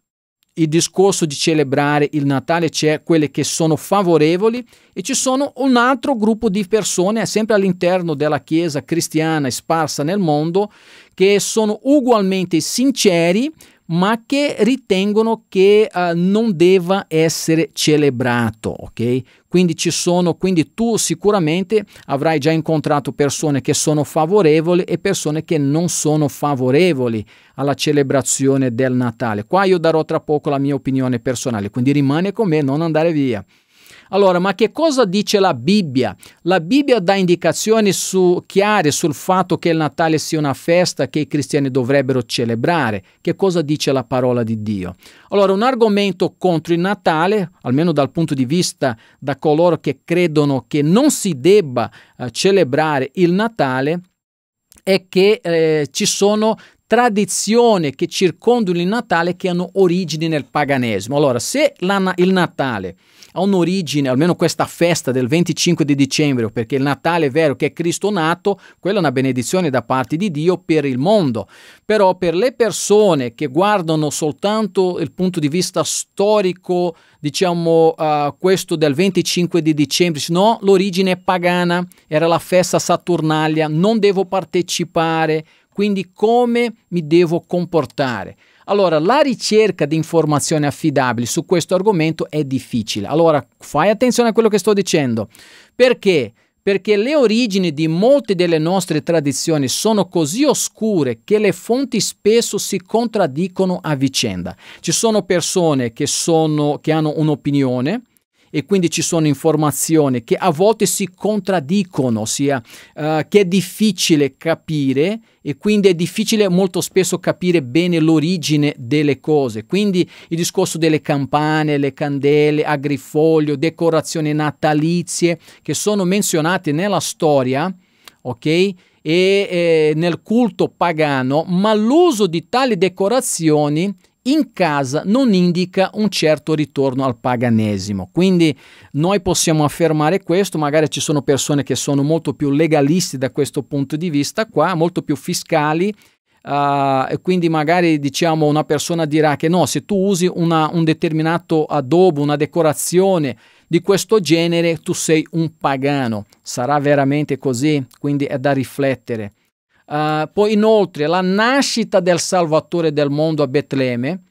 A: il discorso di celebrare il Natale c'è cioè quelle che sono favorevoli e ci sono un altro gruppo di persone eh, sempre all'interno della Chiesa cristiana sparsa nel mondo che sono ugualmente sinceri ma che ritengono che uh, non debba essere celebrato, ok? Quindi ci sono, quindi tu sicuramente avrai già incontrato persone che sono favorevoli e persone che non sono favorevoli alla celebrazione del Natale. Qua io darò tra poco la mia opinione personale, quindi rimane con me, non andare via. Allora, ma che cosa dice la Bibbia? La Bibbia dà indicazioni su, chiare sul fatto che il Natale sia una festa che i cristiani dovrebbero celebrare. Che cosa dice la parola di Dio? Allora, un argomento contro il Natale, almeno dal punto di vista da coloro che credono che non si debba eh, celebrare il Natale, è che eh, ci sono tradizioni che circondano il Natale che hanno origini nel paganesimo. Allora, se la, il Natale ha un'origine, almeno questa festa del 25 di dicembre, perché il Natale è vero che è Cristo nato, quella è una benedizione da parte di Dio per il mondo, però per le persone che guardano soltanto il punto di vista storico, diciamo uh, questo del 25 di dicembre, no, l'origine è pagana, era la festa saturnalia, non devo partecipare, quindi come mi devo comportare? Allora, la ricerca di informazioni affidabili su questo argomento è difficile. Allora, fai attenzione a quello che sto dicendo. Perché? Perché le origini di molte delle nostre tradizioni sono così oscure che le fonti spesso si contraddicono a vicenda. Ci sono persone che, sono, che hanno un'opinione, e quindi ci sono informazioni che a volte si contraddicono, ossia uh, che è difficile capire e quindi è difficile molto spesso capire bene l'origine delle cose. Quindi il discorso delle campane, le candele, agrifoglio, decorazioni natalizie che sono menzionate nella storia, ok? e eh, nel culto pagano, ma l'uso di tali decorazioni in casa non indica un certo ritorno al paganesimo. Quindi noi possiamo affermare questo, magari ci sono persone che sono molto più legalisti da questo punto di vista qua, molto più fiscali. Uh, quindi magari diciamo una persona dirà che no, se tu usi una, un determinato adobo, una decorazione di questo genere, tu sei un pagano. Sarà veramente così? Quindi è da riflettere. Uh, poi inoltre la nascita del Salvatore del mondo a Betlemme,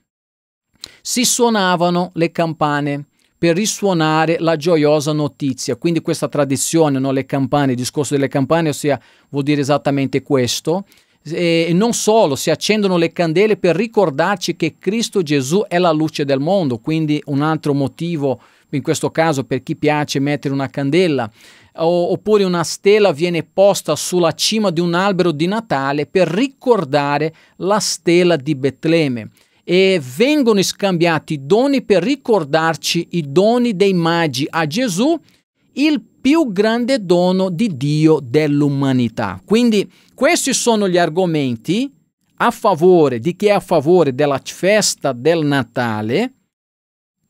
A: si suonavano le campane per risuonare la gioiosa notizia. Quindi questa tradizione, no? le campane, il discorso delle campane, ossia vuol dire esattamente questo. E non solo, si accendono le candele per ricordarci che Cristo Gesù è la luce del mondo, quindi un altro motivo in questo caso per chi piace mettere una candela oppure una stella viene posta sulla cima di un albero di Natale per ricordare la stella di Betlemme e vengono scambiati doni per ricordarci i doni dei magi a Gesù, il più grande dono di Dio dell'umanità. Quindi questi sono gli argomenti a favore di chi è a favore della festa del Natale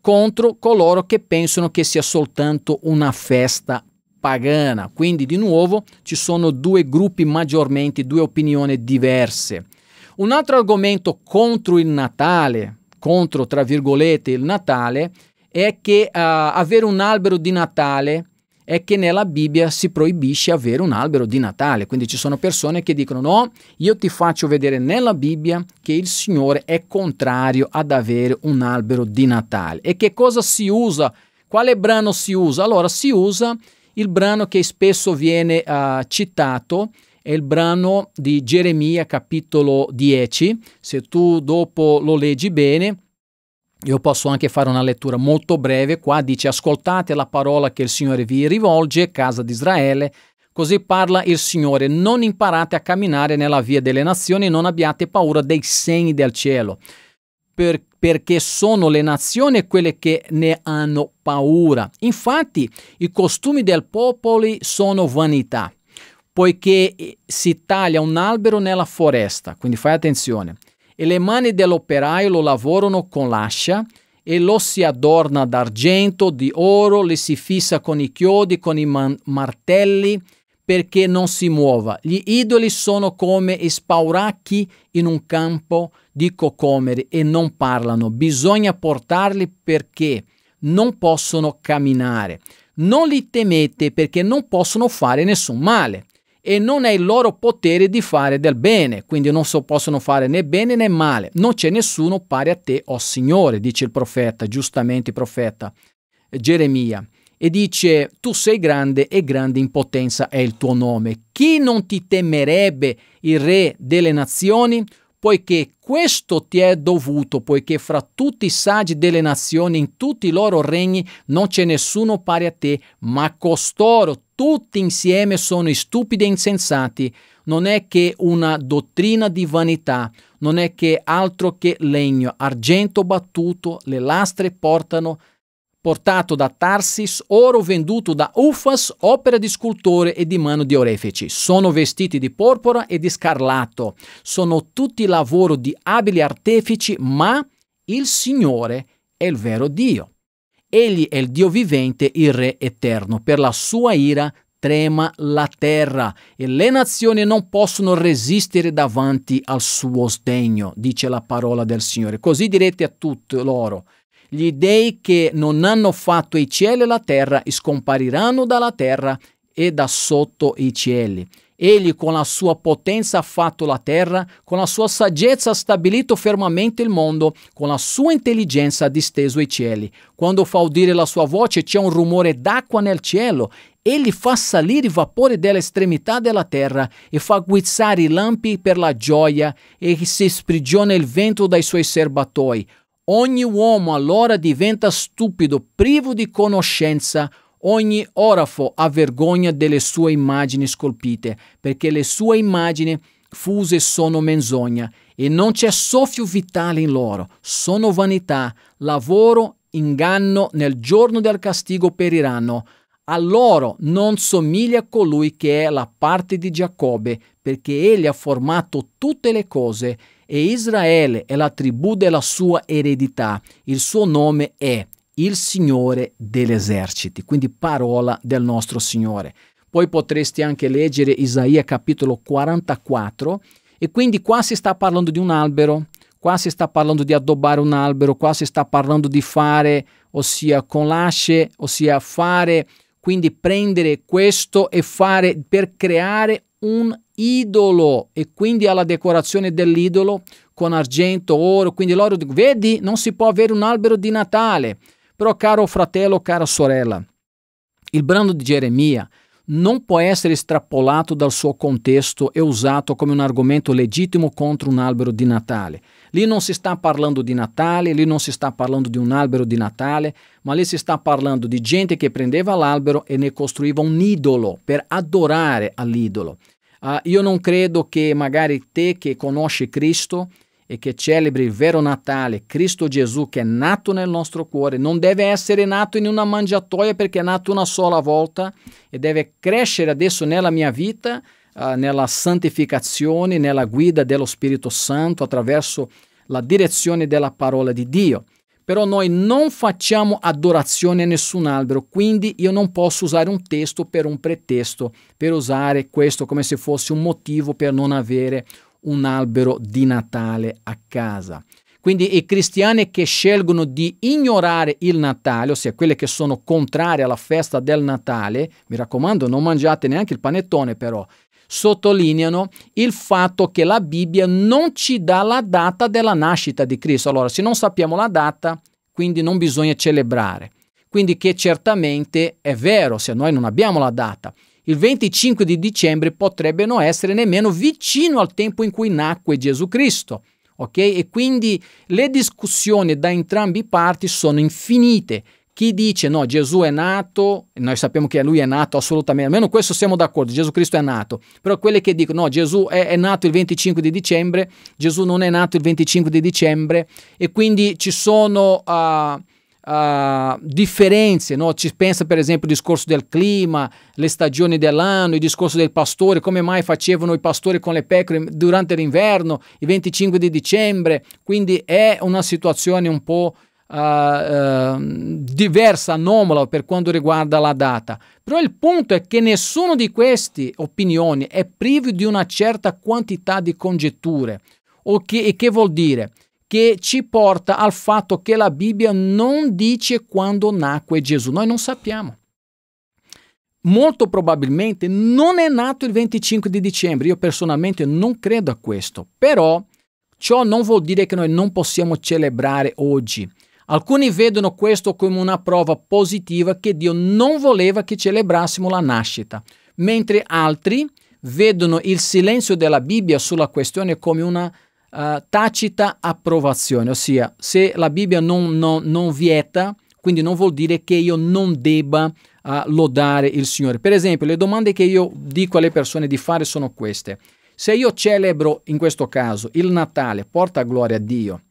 A: contro coloro che pensano che sia soltanto una festa pagana. Quindi di nuovo ci sono due gruppi maggiormente, due opinioni diverse. Un altro argomento contro il Natale, contro tra virgolette il Natale, è che uh, avere un albero di Natale è che nella Bibbia si proibisce avere un albero di Natale. Quindi ci sono persone che dicono no, io ti faccio vedere nella Bibbia che il Signore è contrario ad avere un albero di Natale. E che cosa si usa? Quale brano si usa? Allora si usa il brano che spesso viene uh, citato è il brano di Geremia capitolo 10, se tu dopo lo leggi bene, io posso anche fare una lettura molto breve, qua dice ascoltate la parola che il Signore vi rivolge, casa di Israele, così parla il Signore, non imparate a camminare nella via delle nazioni, non abbiate paura dei segni del cielo, Perché? perché sono le nazioni quelle che ne hanno paura. Infatti i costumi del popolo sono vanità, poiché eh, si taglia un albero nella foresta, quindi fai attenzione, e le mani dell'operaio lo lavorano con l'ascia, e lo si adorna d'argento, di oro, le si fissa con i chiodi, con i martelli, perché non si muova. Gli idoli sono come spauracchi in un campo di cocomeri e non parlano. Bisogna portarli perché non possono camminare. Non li temete perché non possono fare nessun male e non è il loro potere di fare del bene, quindi non so, possono fare né bene né male. Non c'è nessuno pari a te, o oh Signore, dice il profeta, giustamente il profeta Geremia e dice tu sei grande e grande in potenza è il tuo nome. Chi non ti temerebbe il re delle nazioni? Poiché questo ti è dovuto, poiché fra tutti i saggi delle nazioni, in tutti i loro regni, non c'è nessuno pari a te, ma costoro tutti insieme sono stupidi e insensati. Non è che una dottrina di vanità, non è che altro che legno, argento battuto, le lastre portano portato da Tarsis, oro venduto da Ufas, opera di scultore e di mano di orefici. Sono vestiti di porpora e di scarlatto. Sono tutti lavoro di abili artefici, ma il Signore è il vero Dio. Egli è il Dio vivente, il Re eterno. Per la sua ira trema la terra e le nazioni non possono resistere davanti al suo sdegno, dice la parola del Signore. Così direte a tutti loro. Gli dei che non hanno fatto i cieli e la terra scompariranno dalla terra e da sotto i cieli. Egli con la sua potenza ha fatto la terra, con la sua saggezza ha stabilito fermamente il mondo, con la sua intelligenza ha disteso i cieli. Quando fa udire la sua voce c'è un rumore d'acqua nel cielo. Egli fa salire i vapori dell'estremità della terra e fa guizzare i lampi per la gioia e si sprigiona il vento dai suoi serbatoi. Ogni uomo allora diventa stupido, privo di conoscenza, ogni orafo ha vergogna delle sue immagini scolpite, perché le sue immagini fuse sono menzogna e non c'è soffio vitale in loro, sono vanità, lavoro, inganno, nel giorno del castigo periranno. A loro non somiglia colui che è la parte di Giacobbe, perché egli ha formato tutte le cose e Israele è la tribù della sua eredità, il suo nome è il Signore degli eserciti, quindi parola del nostro Signore. Poi potresti anche leggere Isaia capitolo 44 e quindi qua si sta parlando di un albero, qua si sta parlando di addobbare un albero, qua si sta parlando di fare, ossia con lasce, ossia fare, quindi prendere questo e fare per creare un idolo e quindi alla decorazione dell'idolo con argento, oro, quindi l'oro, vedi, non si può avere un albero di Natale. Però caro fratello, cara sorella, il brano di Geremia non può essere estrapolato dal suo contesto e usato come un argomento legittimo contro un albero di Natale. Lì non si sta parlando di Natale, lì non si sta parlando di un albero di Natale, ma lì si sta parlando di gente che prendeva l'albero e ne costruiva un idolo per adorare all'idolo. Uh, io non credo che magari te che conosci Cristo e che celebri il vero Natale, Cristo Gesù che è nato nel nostro cuore, non deve essere nato in una mangiatoia perché è nato una sola volta e deve crescere adesso nella mia vita Ah, nella santificazione, nella guida dello Spirito Santo attraverso la direzione della parola di Dio. Però noi non facciamo adorazione a nessun albero, quindi io non posso usare un testo per un pretesto, per usare questo come se fosse un motivo per non avere un albero di Natale a casa. Quindi i cristiani che scelgono di ignorare il Natale, ossia quelli che sono contrari alla festa del Natale, mi raccomando, non mangiate neanche il panettone però, sottolineano il fatto che la Bibbia non ci dà la data della nascita di Cristo. Allora, se non sappiamo la data, quindi non bisogna celebrare. Quindi che certamente è vero, se noi non abbiamo la data. Il 25 di dicembre potrebbe non essere nemmeno vicino al tempo in cui nacque Gesù Cristo. Ok? E quindi le discussioni da entrambi i parti sono infinite chi dice no, Gesù è nato, noi sappiamo che lui è nato assolutamente, almeno questo siamo d'accordo, Gesù Cristo è nato, però quelli che dicono no, Gesù è, è, nato il 25 di dicembre, Gesù non è nato il 25 di dicembre e quindi ci sono... Uh, Uh, differenze, no? ci pensa per esempio al discorso del clima, le stagioni dell'anno, il discorso del pastore, come mai facevano i pastori con le pecore durante l'inverno, il 25 di dicembre, quindi è una situazione un po' uh, diversa, anomala per quanto riguarda la data. Però il punto è che nessuna di queste opinioni è privo di una certa quantità di congetture. O che, e che vuol dire? Che ci porta al fatto che la Bibbia non dice quando nacque Gesù. Noi non sappiamo molto probabilmente non è nato il 25 di dicembre. Io personalmente non credo a questo, però ciò non vuol dire che noi non possiamo celebrare oggi. Alcuni vedono questo come una prova positiva che Dio non voleva che celebrassimo la nascita, mentre altri vedono il silenzio della Bibbia sulla questione come una uh, tacita approvazione, ossia se la Bibbia non, non, non, vieta, quindi non vuol dire che io non debba uh, lodare il Signore. Per esempio, le domande che io dico alle persone di fare sono queste. Se io celebro in questo caso il Natale, porta gloria a Dio,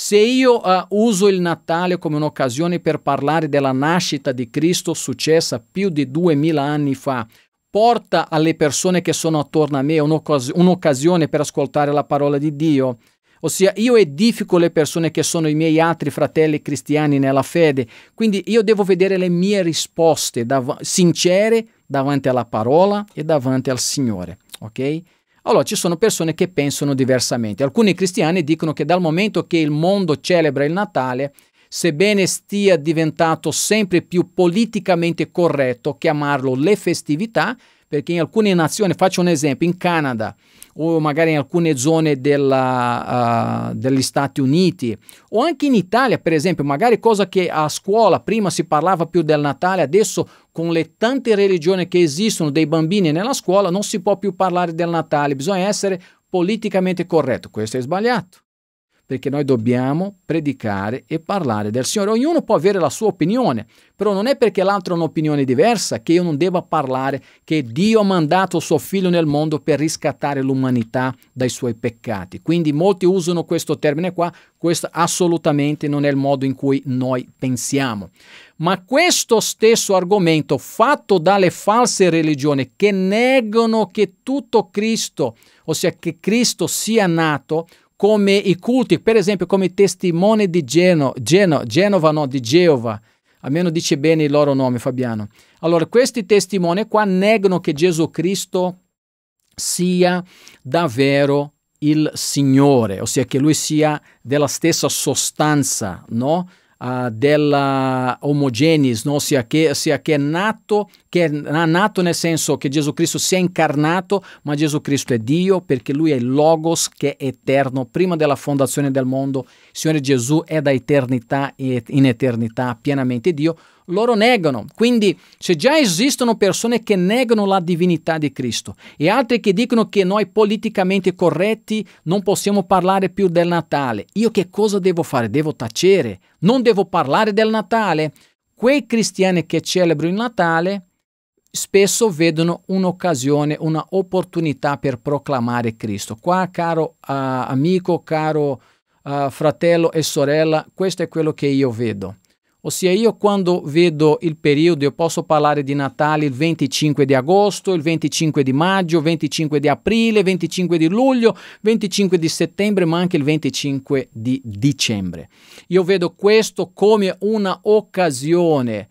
A: se io uh, uso il Natale come un'occasione per parlare della nascita di Cristo successa più di duemila anni fa, porta alle persone che sono attorno a me un'occasione per ascoltare la parola di Dio. Ossia, io edifico le persone che sono i miei altri fratelli cristiani nella fede, quindi io devo vedere le mie risposte dav- sincere davanti alla parola e davanti al Signore, ok? Allora ci sono persone che pensano diversamente. Alcuni cristiani dicono che dal momento che il mondo celebra il Natale, sebbene stia diventato sempre più politicamente corretto chiamarlo le festività, perché in alcune nazioni, faccio un esempio, in Canada o magari in alcune zone della, uh, degli Stati Uniti o anche in Italia per esempio, magari cosa che a scuola prima si parlava più del Natale, adesso con le tante religioni che esistono dei bambini nella scuola non si può più parlare del Natale, bisogna essere politicamente corretto, questo è sbagliato perché noi dobbiamo predicare e parlare del Signore. Ognuno può avere la sua opinione, però non è perché l'altro ha un'opinione diversa che io non debba parlare che Dio ha mandato suo figlio nel mondo per riscattare l'umanità dai suoi peccati. Quindi molti usano questo termine qua, questo assolutamente non è il modo in cui noi pensiamo. Ma questo stesso argomento fatto dalle false religioni che negano che tutto Cristo, ossia che Cristo sia nato, come i culti, per esempio come i testimoni di Geno, Geno, Genova, no, di Geova, almeno dice bene il loro nome Fabiano. Allora, questi testimoni qua negano che Gesù Cristo sia davvero il Signore, ossia che lui sia della stessa sostanza, no? uh, della omogenis, no? sia, che, sia che è nato, che è nato nel senso che Gesù Cristo si è incarnato, ma Gesù Cristo è Dio perché lui è il Logos che è eterno, prima della fondazione del mondo. il Signore Gesù è da eternità in eternità, pienamente Dio loro negano. Quindi se già esistono persone che negano la divinità di Cristo e altri che dicono che noi politicamente corretti non possiamo parlare più del Natale, io che cosa devo fare? Devo tacere? Non devo parlare del Natale? Quei cristiani che celebrano il Natale spesso vedono un'occasione, un'opportunità per proclamare Cristo. Qua, caro uh, amico, caro uh, fratello e sorella, questo è quello che io vedo. Ossia io quando vedo il periodo, io posso parlare di Natale il 25 di agosto, il 25 di maggio, 25 di aprile, 25 di luglio, 25 di settembre, ma anche il 25 di dicembre. Io vedo questo come una occasione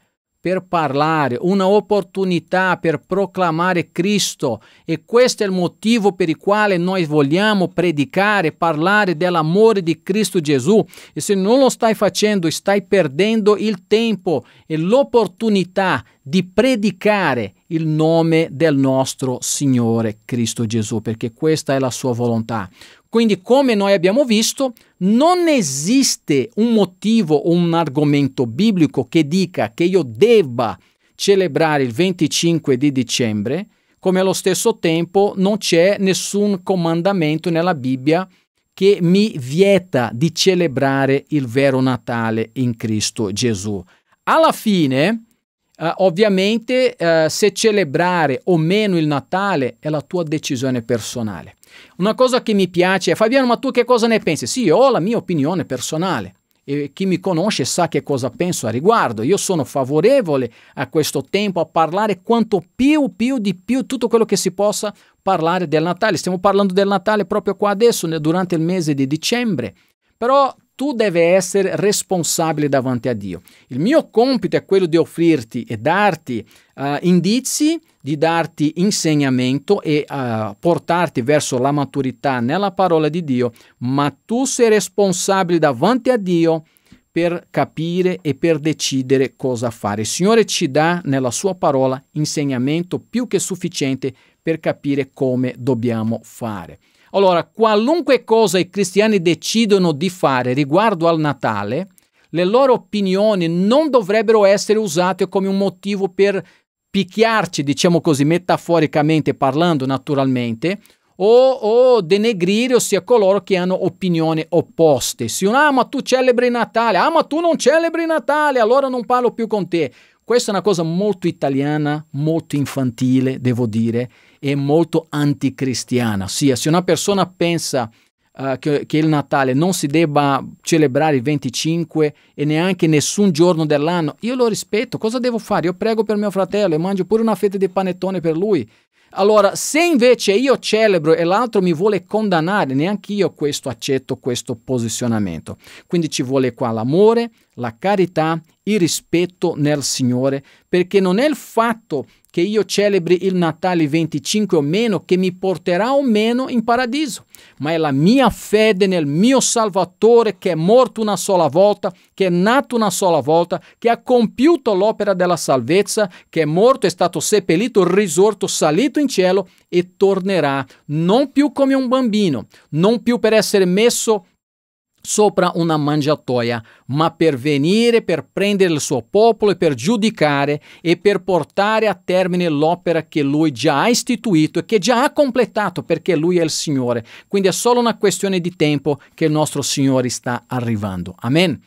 A: per parlare, opportunità per proclamare Cristo e questo è il motivo per il quale noi vogliamo predicare, parlare dell'amore di Cristo Gesù e se non lo stai facendo stai perdendo il tempo e l'opportunità di predicare il nome del nostro Signore Cristo Gesù, perché questa è la sua volontà. Quindi, come noi abbiamo visto, non esiste un motivo o un argomento biblico che dica che io debba celebrare il 25 di dicembre, come allo stesso tempo non c'è nessun comandamento nella Bibbia che mi vieta di celebrare il vero Natale in Cristo Gesù. Alla fine, Uh, ovviamente uh, se celebrare o meno il Natale è la tua decisione personale. Una cosa che mi piace è Fabiano, ma tu che cosa ne pensi? Sì, ho la mia opinione personale e chi mi conosce sa che cosa penso a riguardo. Io sono favorevole a questo tempo a parlare quanto più, più di più tutto quello che si possa parlare del Natale. Stiamo parlando del Natale proprio qua adesso, durante il mese di dicembre. Però tu devi essere responsabile davanti a Dio. Il mio compito è quello di offrirti e darti uh, indizi, di darti insegnamento e uh, portarti verso la maturità nella parola di Dio, ma tu sei responsabile davanti a Dio per capire e per decidere cosa fare. Il Signore ci dà nella sua parola insegnamento più che sufficiente per capire come dobbiamo fare. Allora, qualunque cosa i cristiani decidono di fare riguardo al Natale, le loro opinioni non dovrebbero essere usate come un motivo per picchiarci, diciamo così, metaforicamente parlando naturalmente, o, o denegrire ossia coloro che hanno opinioni opposte. Se uno ah, ama tu celebri Natale, ah, ma tu non celebri Natale, allora non parlo più con te. Questa è una cosa molto italiana, molto infantile, devo dire, è molto anticristiana. Ossia, se una persona pensa uh, che, che, il Natale non si debba celebrare il 25 e neanche nessun giorno dell'anno, io lo rispetto. Cosa devo fare? Io prego per mio fratello e mangio pure una fetta di panettone per lui. Allora, se invece io celebro e l'altro mi vuole condannare, neanche io questo accetto questo posizionamento. Quindi ci vuole qua l'amore, la carità il rispetto nel Signore, perché non è il fatto che io celebri il Natale 25 o meno che mi porterà o meno in paradiso, ma è la mia fede nel mio Salvatore che è morto una sola volta, che è nato una sola volta, che ha compiuto l'opera della salvezza, che è morto, è stato seppellito, risorto, salito in cielo e tornerà non più come un bambino, non più per essere messo sopra una mangiatoia, ma per venire per prendere il suo popolo e per giudicare e per portare a termine l'opera che lui già ha istituito e che già ha completato perché lui è il Signore. Quindi è solo una questione di tempo che il nostro Signore sta arrivando. Amen.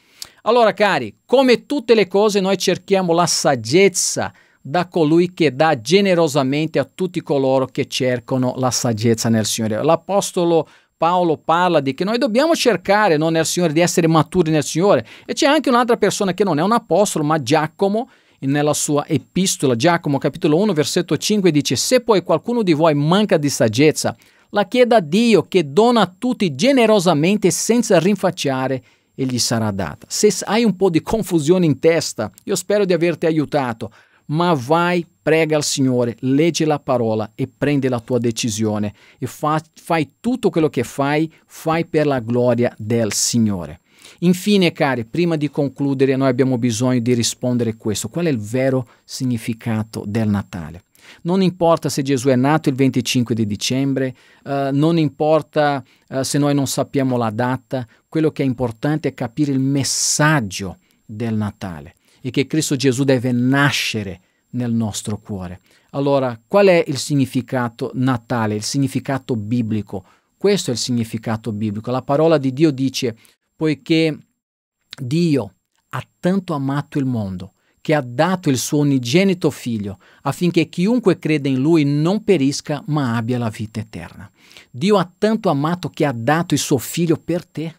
A: Allora cari, come tutte le cose noi cerchiamo la saggezza da colui che dà generosamente a tutti coloro che cercano la saggezza nel Signore. L'Apostolo Paolo parla di che noi dobbiamo cercare no, nel Signore di essere maturi nel Signore. E c'è anche un'altra persona che non è un apostolo, ma Giacomo, nella sua epistola, Giacomo capitolo 1 versetto 5 dice, se poi qualcuno di voi manca di saggezza, la chieda a Dio che dona a tutti generosamente senza rinfacciare e gli sarà data. Se hai un po' di confusione in testa, io spero di averti aiutato ma vai, prega al Signore, leggi la parola e prendi la tua decisione e fa, fai tutto quello che fai, fai per la gloria del Signore. Infine, cari, prima di concludere, noi abbiamo bisogno di rispondere a questo. Qual è il vero significato del Natale? Non importa se Gesù è nato il 25 di dicembre, uh, non importa uh, se noi non sappiamo la data, quello che è importante è capire il messaggio del Natale e che Cristo Gesù deve nascere nel nostro cuore. Allora, qual è il significato natale, il significato biblico? Questo è il significato biblico. La parola di Dio dice, poiché Dio ha tanto amato il mondo, che ha dato il suo unigenito figlio, affinché chiunque crede in lui non perisca, ma abbia la vita eterna. Dio ha tanto amato che ha dato il suo figlio per te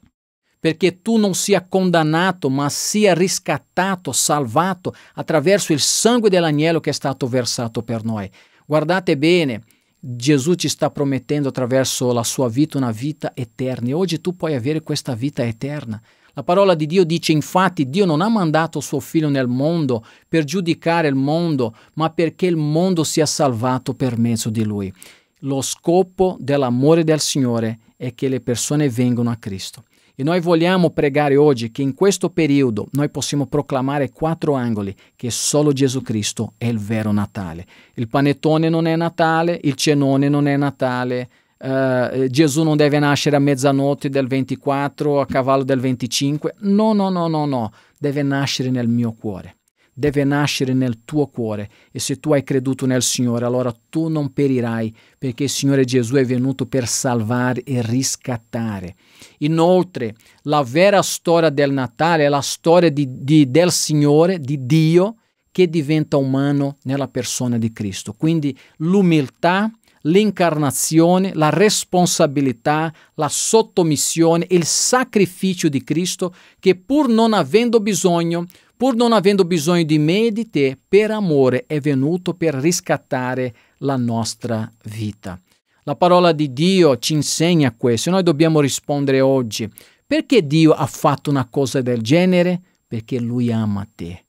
A: perché tu non sia condannato, ma sia riscattato, salvato attraverso il sangue dell'agnello che è stato versato per noi. Guardate bene, Gesù ci sta promettendo attraverso la sua vita una vita eterna e oggi tu puoi avere questa vita eterna. La parola di Dio dice infatti Dio non ha mandato suo figlio nel mondo per giudicare il mondo, ma perché il mondo sia salvato per mezzo di lui. Lo scopo dell'amore del Signore è che le persone vengano a Cristo. E noi vogliamo pregare oggi che in questo periodo noi possiamo proclamare quattro angoli che solo Gesù Cristo è il vero Natale. Il panettone non è Natale, il cenone non è Natale, Uh, Gesù non deve nascere a mezzanotte del 24 a cavallo del 25. No, no, no, no, no, deve nascere nel mio cuore deve nascere nel tuo cuore e se tu hai creduto nel Signore allora tu non perirai perché il Signore Gesù è venuto per salvare e riscattare. Inoltre la vera storia del Natale è la storia di, di, del Signore, di Dio, che diventa umano nella persona di Cristo. Quindi l'umiltà, l'incarnazione, la responsabilità, la sottomissione, il sacrificio di Cristo che pur non avendo bisogno pur non avendo bisogno di me e di te, per amore è venuto per riscattare la nostra vita. La parola di Dio ci insegna questo e noi dobbiamo rispondere oggi. Perché Dio ha fatto una cosa del genere? Perché Lui ama te.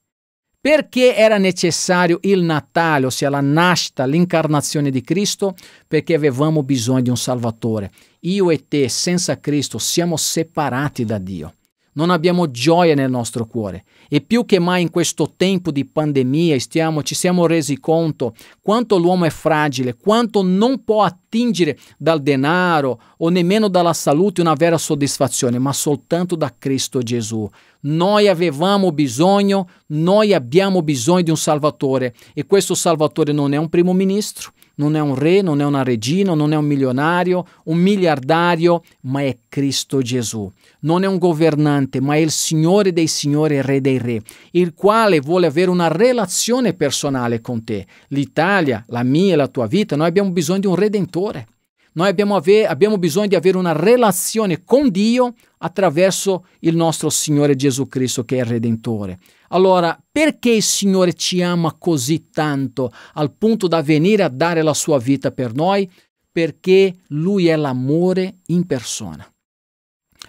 A: Perché era necessario il Natale, ossia la nascita, l'incarnazione di Cristo? Perché avevamo bisogno di un Salvatore. Io e te, senza Cristo, siamo separati da Dio non abbiamo gioia nel nostro cuore e più che mai in questo tempo di pandemia stiamo, ci siamo resi conto quanto l'uomo è fragile, quanto non può attingere dal denaro o nemmeno dalla salute una vera soddisfazione, ma soltanto da Cristo Gesù. Noi avevamo bisogno, noi abbiamo bisogno di un Salvatore e questo Salvatore non è un primo ministro, non è un re, non è una regina, non è un milionario, un miliardario, ma è Cristo Gesù. Non è un governante, ma è il Signore dei Signori, Re dei Re, il quale vuole avere una relazione personale con te. L'Italia, la mia la tua vita, noi abbiamo bisogno di un Redentore. Noi abbiamo, ave- abbiamo bisogno di avere una relazione con Dio attraverso il nostro Signore Gesù Cristo che è il Redentore. Allora, perché il Signore ci ama così tanto al punto da venire a dare la sua vita per noi? Perché Lui è l'amore in persona.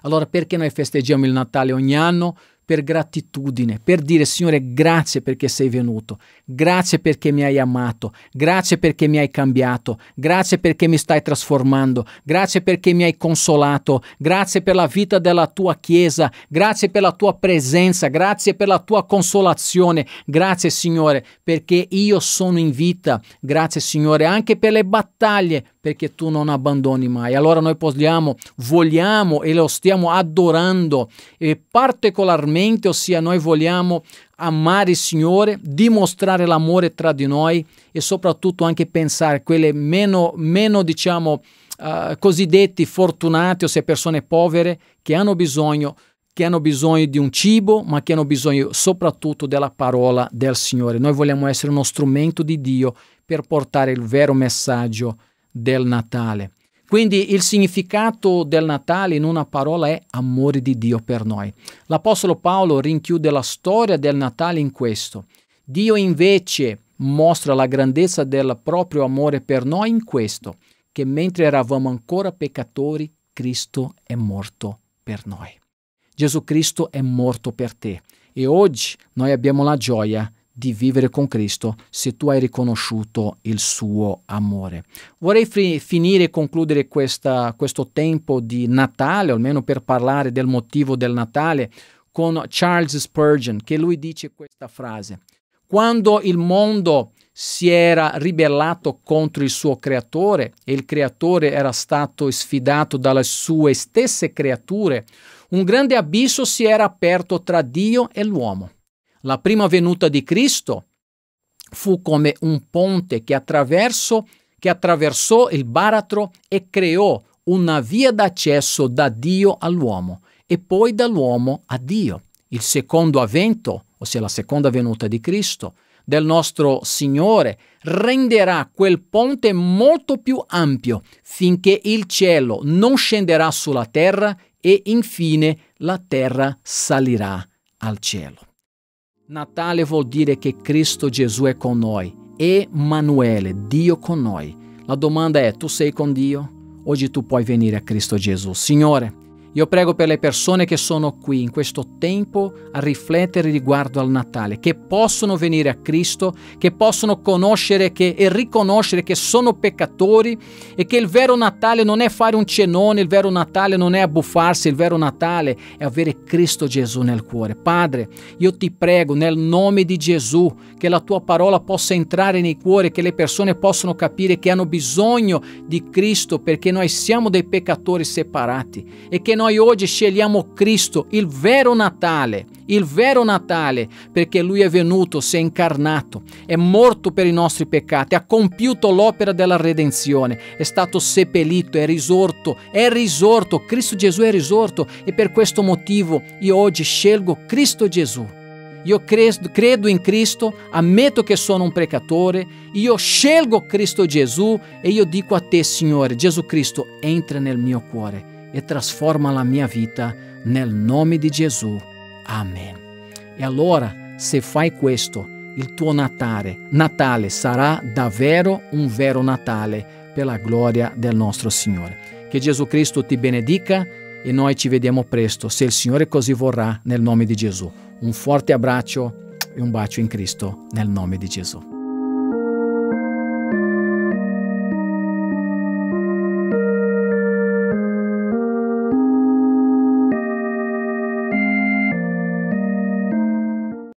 A: Allora, perché noi festeggiamo il Natale ogni anno? per gratitudine, per dire Signore grazie perché sei venuto, grazie perché mi hai amato, grazie perché mi hai cambiato, grazie perché mi stai trasformando, grazie perché mi hai consolato, grazie per la vita della tua Chiesa, grazie per la tua presenza, grazie per la tua consolazione, grazie Signore perché io sono in vita, grazie Signore anche per le battaglie perché tu non abbandoni mai. Allora noi possiamo, vogliamo e lo stiamo adorando e particolarmente, ossia noi vogliamo amare il Signore, dimostrare l'amore tra di noi e soprattutto anche pensare a quelle meno, meno diciamo, uh, cosiddetti fortunati, ossia persone povere che hanno bisogno che hanno bisogno di un cibo, ma che hanno bisogno soprattutto della parola del Signore. Noi vogliamo essere uno strumento di Dio per portare il vero messaggio del Natale. Quindi il significato del Natale in una parola è amore di Dio per noi. L'Apostolo Paolo rinchiude la storia del Natale in questo. Dio invece mostra la grandezza del proprio amore per noi in questo, che mentre eravamo ancora peccatori, Cristo è morto per noi. Gesù Cristo è morto per te e oggi noi abbiamo la gioia di di vivere con Cristo se tu hai riconosciuto il suo amore. Vorrei fi- finire e concludere questa, questo tempo di Natale, almeno per parlare del motivo del Natale, con Charles Spurgeon, che lui dice questa frase. Quando il mondo si era ribellato contro il suo creatore e il creatore era stato sfidato dalle sue stesse creature, un grande abisso si era aperto tra Dio e l'uomo. La prima venuta di Cristo fu come un ponte che, che attraversò il baratro e creò una via d'accesso da Dio all'uomo e poi dall'uomo a Dio. Il secondo avvento, ossia la seconda venuta di Cristo, del nostro Signore renderà quel ponte molto più ampio finché il cielo non scenderà sulla terra e infine la terra salirà al cielo. Natale vuol dire che Cristo Gesù è con noi. Emanuele, Dio con noi. La domanda è, tu sei con Dio? Oggi tu puoi venire a Cristo Gesù. Signore, io prego per le persone che sono qui in questo tempo a riflettere riguardo al Natale, che possono venire a Cristo, che possono conoscere che, e riconoscere che sono peccatori e che il vero Natale non è fare un cenone, il vero Natale non è abbuffarsi, il vero Natale è avere Cristo Gesù nel cuore. Padre, io ti prego nel nome di Gesù che la tua parola possa entrare nei cuori, che le persone possano capire che hanno bisogno di Cristo perché noi siamo dei peccatori separati e che non noi oggi scegliamo Cristo, il vero Natale, il vero Natale, perché Lui è venuto, si è incarnato, è morto per i nostri peccati, ha compiuto l'opera della redenzione, è stato seppellito, è risorto, è risorto, Cristo Gesù è risorto e per questo motivo io oggi scelgo Cristo Gesù. Io credo in Cristo, ammetto che sono un peccatore, io scelgo Cristo Gesù e io dico a te, Signore, Gesù Cristo, entra nel mio cuore e trasforma la mia vita nel nome di Gesù. Amen. E allora, se fai questo, il tuo Natale, Natale sarà davvero un vero Natale per la gloria del nostro Signore. Che Gesù Cristo ti benedica e noi ci vediamo presto, se il Signore così vorrà, nel nome di Gesù. Un forte abbraccio e un bacio in Cristo, nel nome di Gesù.